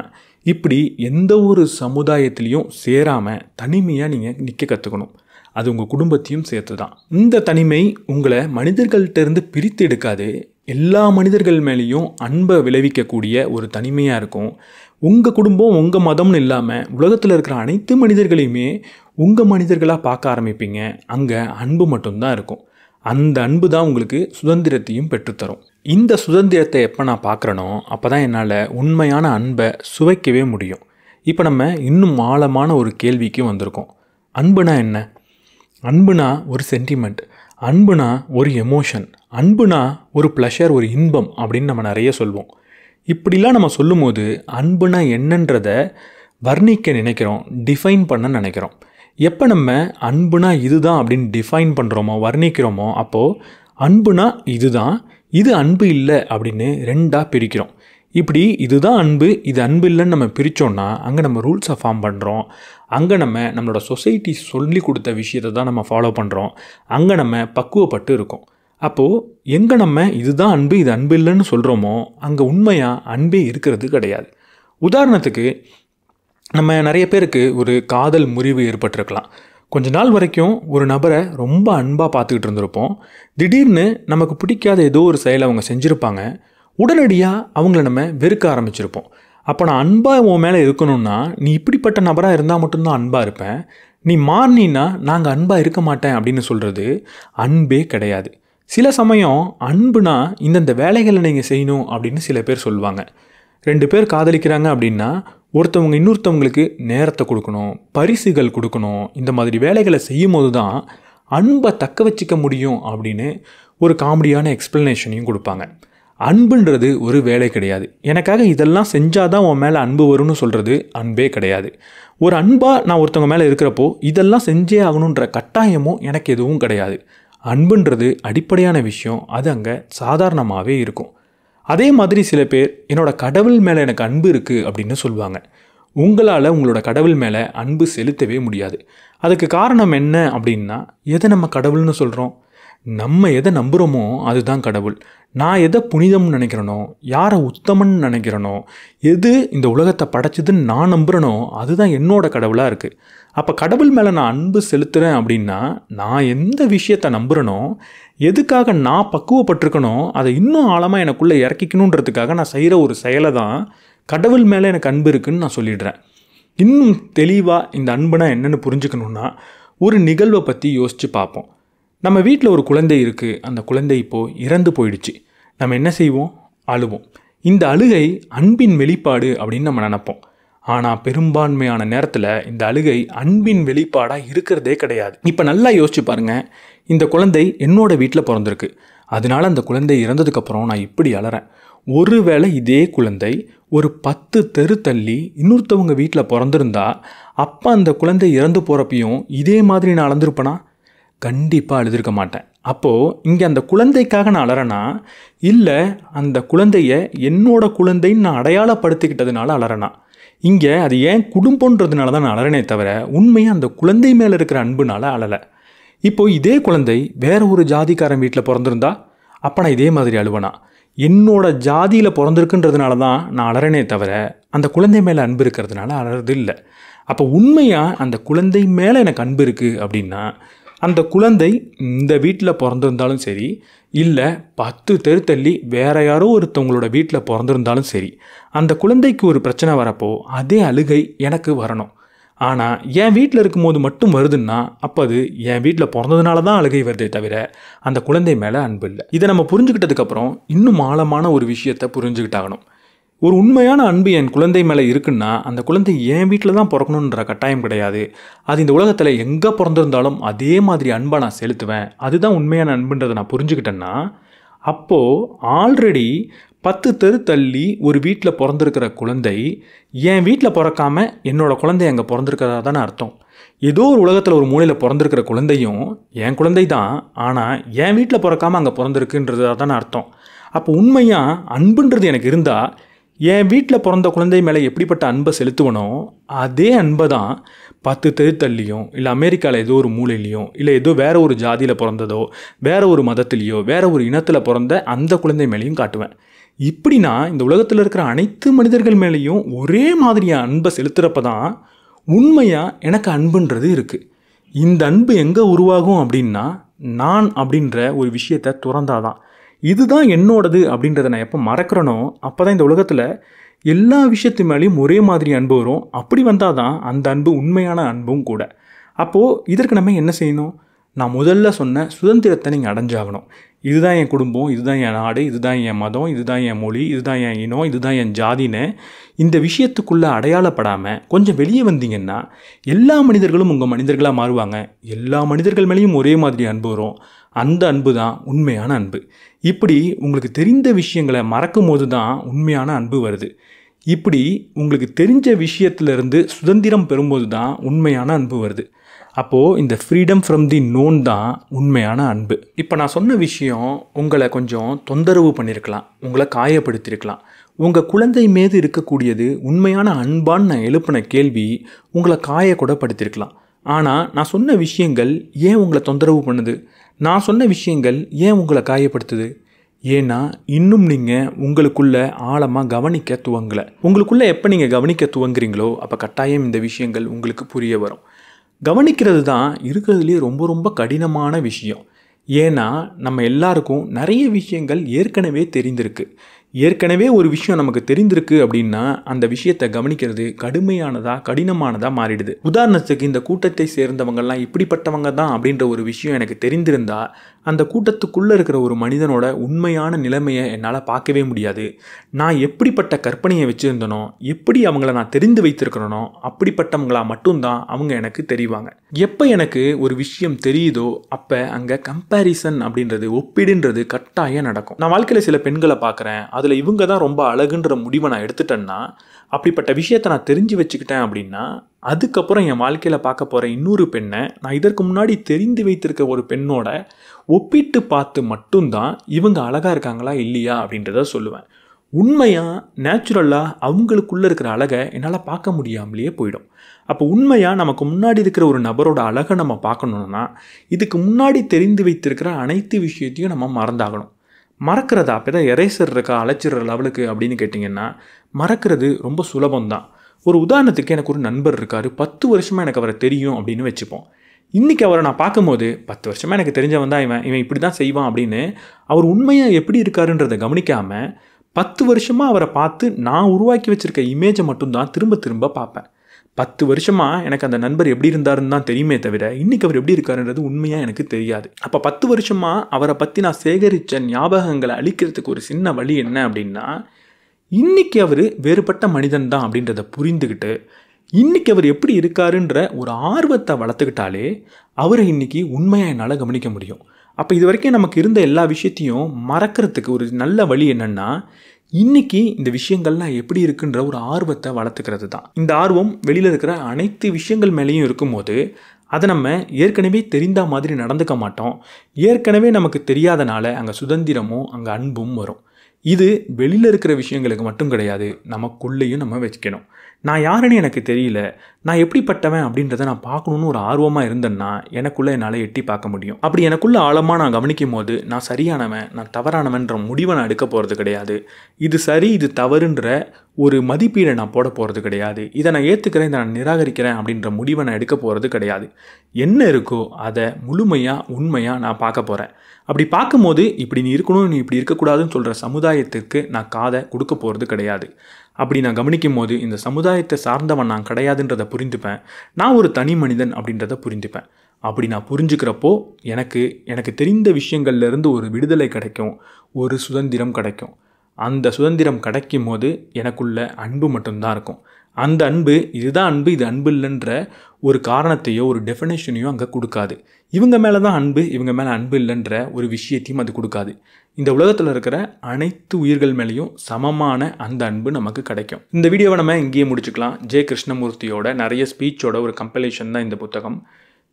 இப்படி எந்த ஒரு சமுதாயத்திலையும் சேராமல் தனிமையாக நீங்கள் நிற்க கற்றுக்கணும் அது உங்கள் குடும்பத்தையும் சேர்த்து தான் இந்த தனிமை உங்களை மனிதர்கள்ட்டேருந்து பிரித்து எடுக்காது எல்லா மனிதர்கள் மேலேயும் அன்பை விளைவிக்கக்கூடிய ஒரு தனிமையாக இருக்கும் உங்கள் குடும்பம் உங்கள் மதம்னு இல்லாமல் உலகத்தில் இருக்கிற அனைத்து மனிதர்களையுமே உங்கள் மனிதர்களாக பார்க்க ஆரம்பிப்பீங்க அங்கே அன்பு மட்டும்தான் இருக்கும் அந்த அன்பு தான் உங்களுக்கு சுதந்திரத்தையும் பெற்றுத்தரும் இந்த சுதந்திரத்தை எப்போ நான் பார்க்குறேனோ அப்போ தான் என்னால் உண்மையான அன்பை சுவைக்கவே முடியும் இப்போ நம்ம இன்னும் ஆழமான ஒரு கேள்விக்கு வந்திருக்கோம் அன்புனா என்ன அன்புனா ஒரு சென்டிமெண்ட் அன்புனா ஒரு எமோஷன் அன்புனா ஒரு ப்ளஷர் ஒரு இன்பம் அப்படின்னு நம்ம நிறைய சொல்வோம் இப்படிலாம் நம்ம சொல்லும்போது அன்புனா என்னன்றத வர்ணிக்க நினைக்கிறோம் டிஃபைன் பண்ண நினைக்கிறோம் எப்போ நம்ம அன்புனா இதுதான் அப்படின்னு டிஃபைன் பண்ணுறோமோ வர்ணிக்கிறோமோ அப்போது அன்புனா இதுதான் இது அன்பு இல்லை அப்படின்னு ரெண்டாக பிரிக்கிறோம் இப்படி இதுதான் அன்பு இது அன்பு இல்லைன்னு நம்ம பிரித்தோம்னா அங்கே நம்ம ரூல்ஸை ஃபார்ம் பண்ணுறோம் அங்கே நம்ம நம்மளோட சொசைட்டி சொல்லி கொடுத்த விஷயத்தை தான் நம்ம ஃபாலோ பண்ணுறோம் அங்கே நம்ம பக்குவப்பட்டு இருக்கோம் அப்போது எங்கே நம்ம இதுதான் அன்பு இது அன்பு இல்லைன்னு சொல்கிறோமோ அங்கே உண்மையாக அன்பே இருக்கிறது கிடையாது உதாரணத்துக்கு நம்ம நிறைய பேருக்கு ஒரு காதல் முறிவு ஏற்பட்டிருக்கலாம் கொஞ்ச நாள் வரைக்கும் ஒரு நபரை ரொம்ப அன்பாக பார்த்துக்கிட்டு இருந்திருப்போம் திடீர்னு நமக்கு பிடிக்காத ஏதோ ஒரு செயலை அவங்க செஞ்சுருப்பாங்க உடனடியாக அவங்கள நம்ம வெறுக்க ஆரம்பிச்சிருப்போம் அப்போ நான் அன்பாக உன் மேலே இருக்கணும்னா நீ இப்படிப்பட்ட நபராக இருந்தால் மட்டும்தான் அன்பாக இருப்பேன் நீ மாறினா நாங்கள் அன்பாக இருக்க மாட்டேன் அப்படின்னு சொல்கிறது அன்பே கிடையாது சில சமயம் அன்புனா இந்தந்த வேலைகளை நீங்கள் செய்யணும் அப்படின்னு சில பேர் சொல்லுவாங்க ரெண்டு பேர் காதலிக்கிறாங்க அப்படின்னா ஒருத்தவங்க இன்னொருத்தவங்களுக்கு நேரத்தை கொடுக்கணும் பரிசுகள் கொடுக்கணும் இந்த மாதிரி வேலைகளை செய்யும் போது தான் அன்பை தக்க வச்சுக்க முடியும் அப்படின்னு ஒரு காமெடியான எக்ஸ்ப்ளனேஷனையும் கொடுப்பாங்க அன்புன்றது ஒரு வேலை கிடையாது எனக்காக இதெல்லாம் செஞ்சால் தான் உன் மேலே அன்பு வரும்னு சொல்கிறது அன்பே கிடையாது ஒரு அன்பாக நான் ஒருத்தவங்க மேலே இருக்கிறப்போ இதெல்லாம் செஞ்சே ஆகணுன்ற கட்டாயமும் எனக்கு எதுவும் கிடையாது அன்புன்றது அடிப்படையான விஷயம் அது அங்கே சாதாரணமாகவே இருக்கும் அதே மாதிரி சில பேர் என்னோடய கடவுள் மேலே எனக்கு அன்பு இருக்குது அப்படின்னு சொல்லுவாங்க உங்களால் உங்களோட கடவுள் மேலே அன்பு செலுத்தவே முடியாது அதுக்கு காரணம் என்ன அப்படின்னா எதை நம்ம கடவுள்னு சொல்கிறோம் நம்ம எதை நம்புகிறோமோ அதுதான் கடவுள் நான் எதை புனிதம்னு நினைக்கிறனோ யாரை உத்தமன் நினைக்கிறனோ எது இந்த உலகத்தை படைச்சதுன்னு நான் நம்புகிறேனோ அதுதான் என்னோட கடவுளாக இருக்குது அப்போ கடவுள் மேலே நான் அன்பு செலுத்துகிறேன் அப்படின்னா நான் எந்த விஷயத்தை நம்புகிறனோ எதுக்காக நான் பக்குவப்பட்டிருக்கணும் அதை இன்னும் ஆழமாக எனக்குள்ளே இறக்கிக்கணுன்றதுக்காக நான் செய்கிற ஒரு செயலை தான் கடவுள் மேலே எனக்கு அன்பு இருக்குதுன்னு நான் சொல்லிடுறேன் இன்னும் தெளிவாக இந்த அன்புனா என்னென்னு புரிஞ்சுக்கணுன்னா ஒரு நிகழ்வை பற்றி யோசித்து பார்ப்போம் நம்ம வீட்டில் ஒரு குழந்தை இருக்குது அந்த குழந்தை இப்போது இறந்து போயிடுச்சு நம்ம என்ன செய்வோம் அழுவோம் இந்த அழுகை அன்பின் வெளிப்பாடு அப்படின்னு நம்ம நினப்போம் ஆனால் பெரும்பான்மையான நேரத்தில் இந்த அழுகை அன்பின் வெளிப்பாடாக இருக்கிறதே கிடையாது இப்போ நல்லா யோசிச்சு பாருங்கள் இந்த குழந்தை என்னோட வீட்டில் பிறந்திருக்கு அதனால் அந்த குழந்தை இறந்ததுக்கப்புறம் நான் இப்படி அலறேன் ஒருவேளை இதே குழந்தை ஒரு பத்து தெரு தள்ளி இன்னொருத்தவங்க வீட்டில் பிறந்திருந்தா அப்போ அந்த குழந்தை இறந்து போகிறப்பையும் இதே மாதிரி நான் அளந்திருப்பேனா கண்டிப்பாக அழுதிருக்க மாட்டேன் அப்போது இங்கே அந்த குழந்தைக்காக நான் அலறேனா இல்லை அந்த குழந்தைய என்னோட குழந்தைன்னு நான் அடையாளப்படுத்திக்கிட்டதுனால அலறேனா இங்கே அது ஏன் குடும்பன்றதுனால தான் நான் தவிர உண்மையாக அந்த குழந்தை மேலே இருக்கிற அன்புனால அழலை இப்போது இதே குழந்தை வேற ஒரு ஜாதிக்காரன் வீட்டில் பிறந்திருந்தா அப்போ நான் இதே மாதிரி அழுவனா என்னோட ஜாதியில் பிறந்திருக்குன்றதுனால தான் நான் அழறனே தவிர அந்த குழந்தை மேலே அன்பு இருக்கிறதுனால அழறது இல்லை அப்போ உண்மையாக அந்த குழந்தை மேலே எனக்கு அன்பு இருக்குது அப்படின்னா அந்த குழந்தை இந்த வீட்டில் பிறந்திருந்தாலும் சரி இல்லை பத்து தெரு தள்ளி வேற யாரோ ஒருத்தவங்களோட வீட்டில் பிறந்திருந்தாலும் சரி அந்த குழந்தைக்கு ஒரு பிரச்சனை வரப்போ அதே அழுகை எனக்கு வரணும் ஆனால் என் வீட்டில் இருக்கும்போது மட்டும் வருதுன்னா அப்போ அது என் வீட்டில் பிறந்ததுனால தான் அழுகை வருதே தவிர அந்த குழந்தை மேலே அன்பு இல்லை இதை நம்ம புரிஞ்சுக்கிட்டதுக்கப்புறம் இன்னும் ஆழமான ஒரு விஷயத்தை புரிஞ்சுக்கிட்டாகணும் ஒரு உண்மையான அன்பு என் குழந்தை மேலே இருக்குன்னா அந்த குழந்தை என் வீட்டில் தான் பிறக்கணுன்ற கட்டாயம் கிடையாது அது இந்த உலகத்தில் எங்கே பிறந்திருந்தாலும் அதே மாதிரி அன்பை நான் செலுத்துவேன் அதுதான் உண்மையான அன்புன்றதை நான் புரிஞ்சுக்கிட்டேன்னா அப்போது ஆல்ரெடி பத்து தெரு தள்ளி ஒரு வீட்டில் பிறந்திருக்கிற குழந்தை என் வீட்டில் பிறக்காமல் என்னோடய குழந்தை அங்கே பிறந்திருக்கிறதா தானே அர்த்தம் ஏதோ ஒரு உலகத்தில் ஒரு மூலையில் பிறந்திருக்கிற குழந்தையும் என் குழந்தை தான் ஆனால் என் வீட்டில் பிறக்காமல் அங்கே பிறந்திருக்குன்றதாக தானே அர்த்தம் அப்போ உண்மையாக அன்புன்றது எனக்கு இருந்தால் என் வீட்டில் பிறந்த குழந்தை மேலே எப்படிப்பட்ட அன்பை செலுத்துவனோ அதே அன்பை தான் பத்து தெரு இல்லை அமெரிக்காவில் ஏதோ ஒரு மூலையிலையும் இல்லை ஏதோ வேறு ஒரு ஜாதியில் பிறந்ததோ வேறு ஒரு மதத்துலேயோ வேறு ஒரு இனத்தில் பிறந்த அந்த குழந்தை மேலேயும் காட்டுவேன் இப்படின்னா இந்த உலகத்தில் இருக்கிற அனைத்து மனிதர்கள் மேலேயும் ஒரே மாதிரியான அன்பை செலுத்துகிறப்ப தான் உண்மையாக எனக்கு அன்புன்றது இருக்குது இந்த அன்பு எங்கே உருவாகும் அப்படின்னா நான் அப்படின்ற ஒரு விஷயத்தை துறந்தாதான் இதுதான் என்னோடது அப்படின்றத நான் எப்போ மறக்கிறனோ அப்போ தான் இந்த உலகத்தில் எல்லா விஷயத்து மேலேயும் ஒரே மாதிரி அன்பு வரும் அப்படி வந்தால் தான் அந்த அன்பு உண்மையான அன்பும் கூட அப்போது இதற்கு நம்ம என்ன செய்யணும் நான் முதல்ல சொன்ன சுதந்திரத்தை நீங்கள் அடைஞ்சாகணும் இதுதான் என் குடும்பம் இதுதான் என் நாடு இதுதான் என் மதம் இதுதான் என் மொழி இதுதான் என் இனம் இதுதான் என் ஜாதின்னு இந்த விஷயத்துக்குள்ளே அடையாளப்படாமல் கொஞ்சம் வெளியே வந்தீங்கன்னா எல்லா மனிதர்களும் உங்கள் மனிதர்களாக மாறுவாங்க எல்லா மனிதர்கள் மேலேயும் ஒரே மாதிரி அன்பு வரும் அந்த அன்பு தான் உண்மையான அன்பு இப்படி உங்களுக்கு தெரிந்த விஷயங்களை மறக்கும் போது தான் உண்மையான அன்பு வருது இப்படி உங்களுக்கு தெரிஞ்ச விஷயத்திலிருந்து சுதந்திரம் பெறும்போது தான் உண்மையான அன்பு வருது அப்போது இந்த ஃப்ரீடம் ஃப்ரம் தி நோன் தான் உண்மையான அன்பு இப்போ நான் சொன்ன விஷயம் உங்களை கொஞ்சம் தொந்தரவு பண்ணியிருக்கலாம் உங்களை காயப்படுத்தியிருக்கலாம் உங்கள் குழந்தை மீது இருக்கக்கூடியது உண்மையான அன்பான்னு நான் எழுப்பின கேள்வி உங்களை காயக்கூடப்படுத்தியிருக்கலாம் ஆனால் நான் சொன்ன விஷயங்கள் ஏன் உங்களை தொந்தரவு பண்ணுது நான் சொன்ன விஷயங்கள் ஏன் உங்களை காயப்படுத்துது ஏன்னா இன்னும் நீங்கள் உங்களுக்குள்ளே ஆழமாக கவனிக்க துவங்கலை உங்களுக்குள்ளே எப்போ நீங்கள் கவனிக்க துவங்குறீங்களோ அப்போ கட்டாயம் இந்த விஷயங்கள் உங்களுக்கு புரிய வரும் கவனிக்கிறது தான் இருக்கிறதுலே ரொம்ப ரொம்ப கடினமான விஷயம் ஏன்னா நம்ம எல்லாருக்கும் நிறைய விஷயங்கள் ஏற்கனவே தெரிந்திருக்கு ஏற்கனவே ஒரு விஷயம் நமக்கு தெரிந்திருக்கு அப்படின்னா அந்த விஷயத்தை கவனிக்கிறது கடுமையானதா கடினமானதா மாறிடுது உதாரணத்துக்கு இந்த கூட்டத்தை சேர்ந்தவங்கெல்லாம் இப்படிப்பட்டவங்க தான் அப்படின்ற ஒரு விஷயம் எனக்கு தெரிந்திருந்தா அந்த கூட்டத்துக்குள்ளே இருக்கிற ஒரு மனிதனோட உண்மையான நிலைமையை என்னால் பார்க்கவே முடியாது நான் எப்படிப்பட்ட கற்பனையை வச்சுருந்தனோ எப்படி அவங்கள நான் தெரிந்து வைத்திருக்கிறனோ அப்படிப்பட்டவங்களா மட்டும்தான் அவங்க எனக்கு தெரிவாங்க எப்போ எனக்கு ஒரு விஷயம் தெரியுதோ அப்போ அங்கே கம்பேரிசன் அப்படின்றது ஒப்பிடுன்றது கட்டாயம் நடக்கும் நான் வாழ்க்கையில் சில பெண்களை பார்க்குறேன் அதில் இவங்க தான் ரொம்ப அழகுன்ற முடிவை நான் எடுத்துட்டேன்னா அப்படிப்பட்ட விஷயத்தை நான் தெரிஞ்சு வச்சுக்கிட்டேன் அப்படின்னா அதுக்கப்புறம் என் வாழ்க்கையில் பார்க்க போகிற இன்னொரு பெண்ணை நான் இதற்கு முன்னாடி தெரிந்து வைத்திருக்க ஒரு பெண்ணோட ஒப்பிட்டு பார்த்து மட்டும்தான் இவங்க அழகாக இருக்காங்களா இல்லையா அப்படின்றத சொல்லுவேன் உண்மையாக நேச்சுரலாக அவங்களுக்குள்ளே இருக்கிற அழகை என்னால் பார்க்க முடியாமலேயே போயிடும் அப்போ உண்மையாக நமக்கு முன்னாடி இருக்கிற ஒரு நபரோட அழகை நம்ம பார்க்கணுன்னா இதுக்கு முன்னாடி தெரிந்து வைத்திருக்கிற அனைத்து விஷயத்தையும் நம்ம மறந்தாகணும் மறக்கிறதா அப்போ தான் எரேசர் இருக்கா அழைச்சிடுற லெவலுக்கு அப்படின்னு கேட்டிங்கன்னா மறக்கிறது ரொம்ப சுலபம் தான் ஒரு உதாரணத்துக்கு எனக்கு ஒரு நண்பர் இருக்கார் பத்து வருஷமாக எனக்கு அவரை தெரியும் அப்படின்னு வச்சுப்போம் இன்றைக்கி அவரை நான் பார்க்கும்போது பத்து வருஷமாக எனக்கு தெரிஞ்சவன் தான் இவன் இவன் இப்படி தான் செய்வான் அப்படின்னு அவர் உண்மையாக எப்படி இருக்காருன்றதை கவனிக்காமல் பத்து வருஷமாக அவரை பார்த்து நான் உருவாக்கி வச்சுருக்க இமேஜை மட்டும்தான் திரும்ப திரும்ப பார்ப்பேன் பத்து வருஷமாக எனக்கு அந்த நண்பர் எப்படி இருந்தாருன்னு தான் தெரியுமே தவிர இன்றைக்கி அவர் எப்படி இருக்காருன்றது உண்மையாக எனக்கு தெரியாது அப்போ பத்து வருஷமாக அவரை பற்றி நான் சேகரித்த ஞாபகங்களை அழிக்கிறதுக்கு ஒரு சின்ன வழி என்ன அப்படின்னா இன்றைக்கி அவர் வேறுபட்ட மனிதன் தான் அப்படின்றத புரிந்துக்கிட்டு இன்றைக்கி அவர் எப்படி இருக்காருன்ற ஒரு ஆர்வத்தை வளர்த்துக்கிட்டாலே அவரை இன்றைக்கி உண்மையாக என்னால் கவனிக்க முடியும் அப்போ இது வரைக்கும் நமக்கு இருந்த எல்லா விஷயத்தையும் மறக்கிறதுக்கு ஒரு நல்ல வழி என்னென்னா இன்றைக்கி இந்த விஷயங்கள்லாம் எப்படி இருக்குன்ற ஒரு ஆர்வத்தை வளர்த்துக்கிறது தான் இந்த ஆர்வம் வெளியில் இருக்கிற அனைத்து விஷயங்கள் மேலேயும் இருக்கும்போது அதை நம்ம ஏற்கனவே தெரிந்த மாதிரி நடந்துக்க மாட்டோம் ஏற்கனவே நமக்கு தெரியாதனால அங்கே சுதந்திரமும் அங்கே அன்பும் வரும் இது வெளியில் இருக்கிற விஷயங்களுக்கு மட்டும் கிடையாது நமக்குள்ளேயும் நம்ம வச்சுக்கணும் நான் யாருன்னு எனக்கு தெரியல நான் எப்படிப்பட்டவன் அப்படின்றத நான் பார்க்கணுன்னு ஒரு ஆர்வமாக இருந்தேன்னா எனக்குள்ளே என்னால் எட்டி பார்க்க முடியும் அப்படி எனக்குள்ளே ஆழமாக நான் கவனிக்கும் போது நான் சரியானவன் நான் தவறானவன்ற முடிவை நான் எடுக்க போகிறது கிடையாது இது சரி இது தவறுன்ற ஒரு மதிப்பீடை நான் போட போகிறது கிடையாது இதை நான் ஏற்றுக்கிறேன் இதை நான் நிராகரிக்கிறேன் அப்படின்ற முடிவை நான் எடுக்க போகிறது கிடையாது என்ன இருக்கோ அதை முழுமையாக உண்மையாக நான் பார்க்க போகிறேன் அப்படி பார்க்கும்போது இப்படி நீ இருக்கணும் நீ இப்படி இருக்கக்கூடாதுன்னு சொல்கிற சமுதாயத்துக்கு நான் காதை கொடுக்க போகிறது கிடையாது அப்படி நான் கவனிக்கும் போது இந்த சமுதாயத்தை சார்ந்தவன் நான் கிடையாதுன்றதை புரிந்துப்பேன் நான் ஒரு தனி மனிதன் அப்படின்றத புரிந்துப்பேன் அப்படி நான் புரிஞ்சுக்கிறப்போ எனக்கு எனக்கு தெரிந்த விஷயங்கள்லேருந்து ஒரு விடுதலை கிடைக்கும் ஒரு சுதந்திரம் கிடைக்கும் அந்த சுதந்திரம் கிடைக்கும் போது எனக்குள்ள அன்பு மட்டும்தான் இருக்கும் அந்த அன்பு இதுதான் அன்பு இது அன்பு இல்லைன்ற ஒரு காரணத்தையோ ஒரு டெஃபினேஷனையோ அங்கே கொடுக்காது இவங்க மேலே தான் அன்பு இவங்க மேலே அன்பு இல்லைன்ற ஒரு விஷயத்தையும் அது கொடுக்காது இந்த உலகத்தில் இருக்கிற அனைத்து உயிர்கள் மேலேயும் சமமான அந்த அன்பு நமக்கு கிடைக்கும் இந்த வீடியோவை நம்ம இங்கேயே முடிச்சுக்கலாம் ஜே கிருஷ்ணமூர்த்தியோட நிறைய ஸ்பீச்சோட ஒரு கம்பலேஷன் தான் இந்த புத்தகம்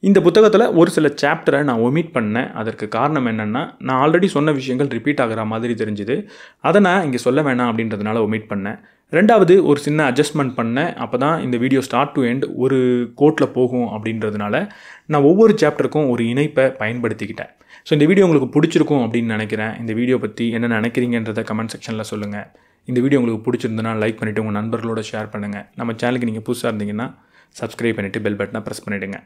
இந்த புத்தகத்தில் ஒரு சில சாப்டரை நான் ஒமிட் பண்ணேன் அதற்கு காரணம் என்னென்னா நான் ஆல்ரெடி சொன்ன விஷயங்கள் ரிப்பீட் ஆகிற மாதிரி தெரிஞ்சுது அதை நான் இங்கே சொல்ல வேணாம் அப்படின்றதுனால ஒமிட் பண்ணேன் ரெண்டாவது ஒரு சின்ன அட்ஜஸ்ட்மெண்ட் பண்ணேன் அப்போ தான் இந்த வீடியோ ஸ்டார்ட் டு எண்ட் ஒரு கோட்டில் போகும் அப்படின்றதுனால நான் ஒவ்வொரு சாப்டருக்கும் ஒரு இணைப்பை பயன்படுத்திக்கிட்டேன் ஸோ இந்த வீடியோ உங்களுக்கு பிடிச்சிருக்கும் அப்படின்னு நினைக்கிறேன் இந்த வீடியோ பற்றி என்ன நினைக்கிறீங்கன்றத கமெண்ட் செக்ஷனில் சொல்லுங்கள் இந்த வீடியோ உங்களுக்கு பிடிச்சிருந்தனா லைக் பண்ணிவிட்டு உங்கள் நண்பர்களோட ஷேர் பண்ணுங்கள் நம்ம சேனலுக்கு நீங்கள் புதுசாக இருந்தீங்கன்னா சப்ஸ்கிரைப் பண்ணிவிட்டு பெல் பட்டனை ப்ரெஸ் பண்ணிவிடுங்க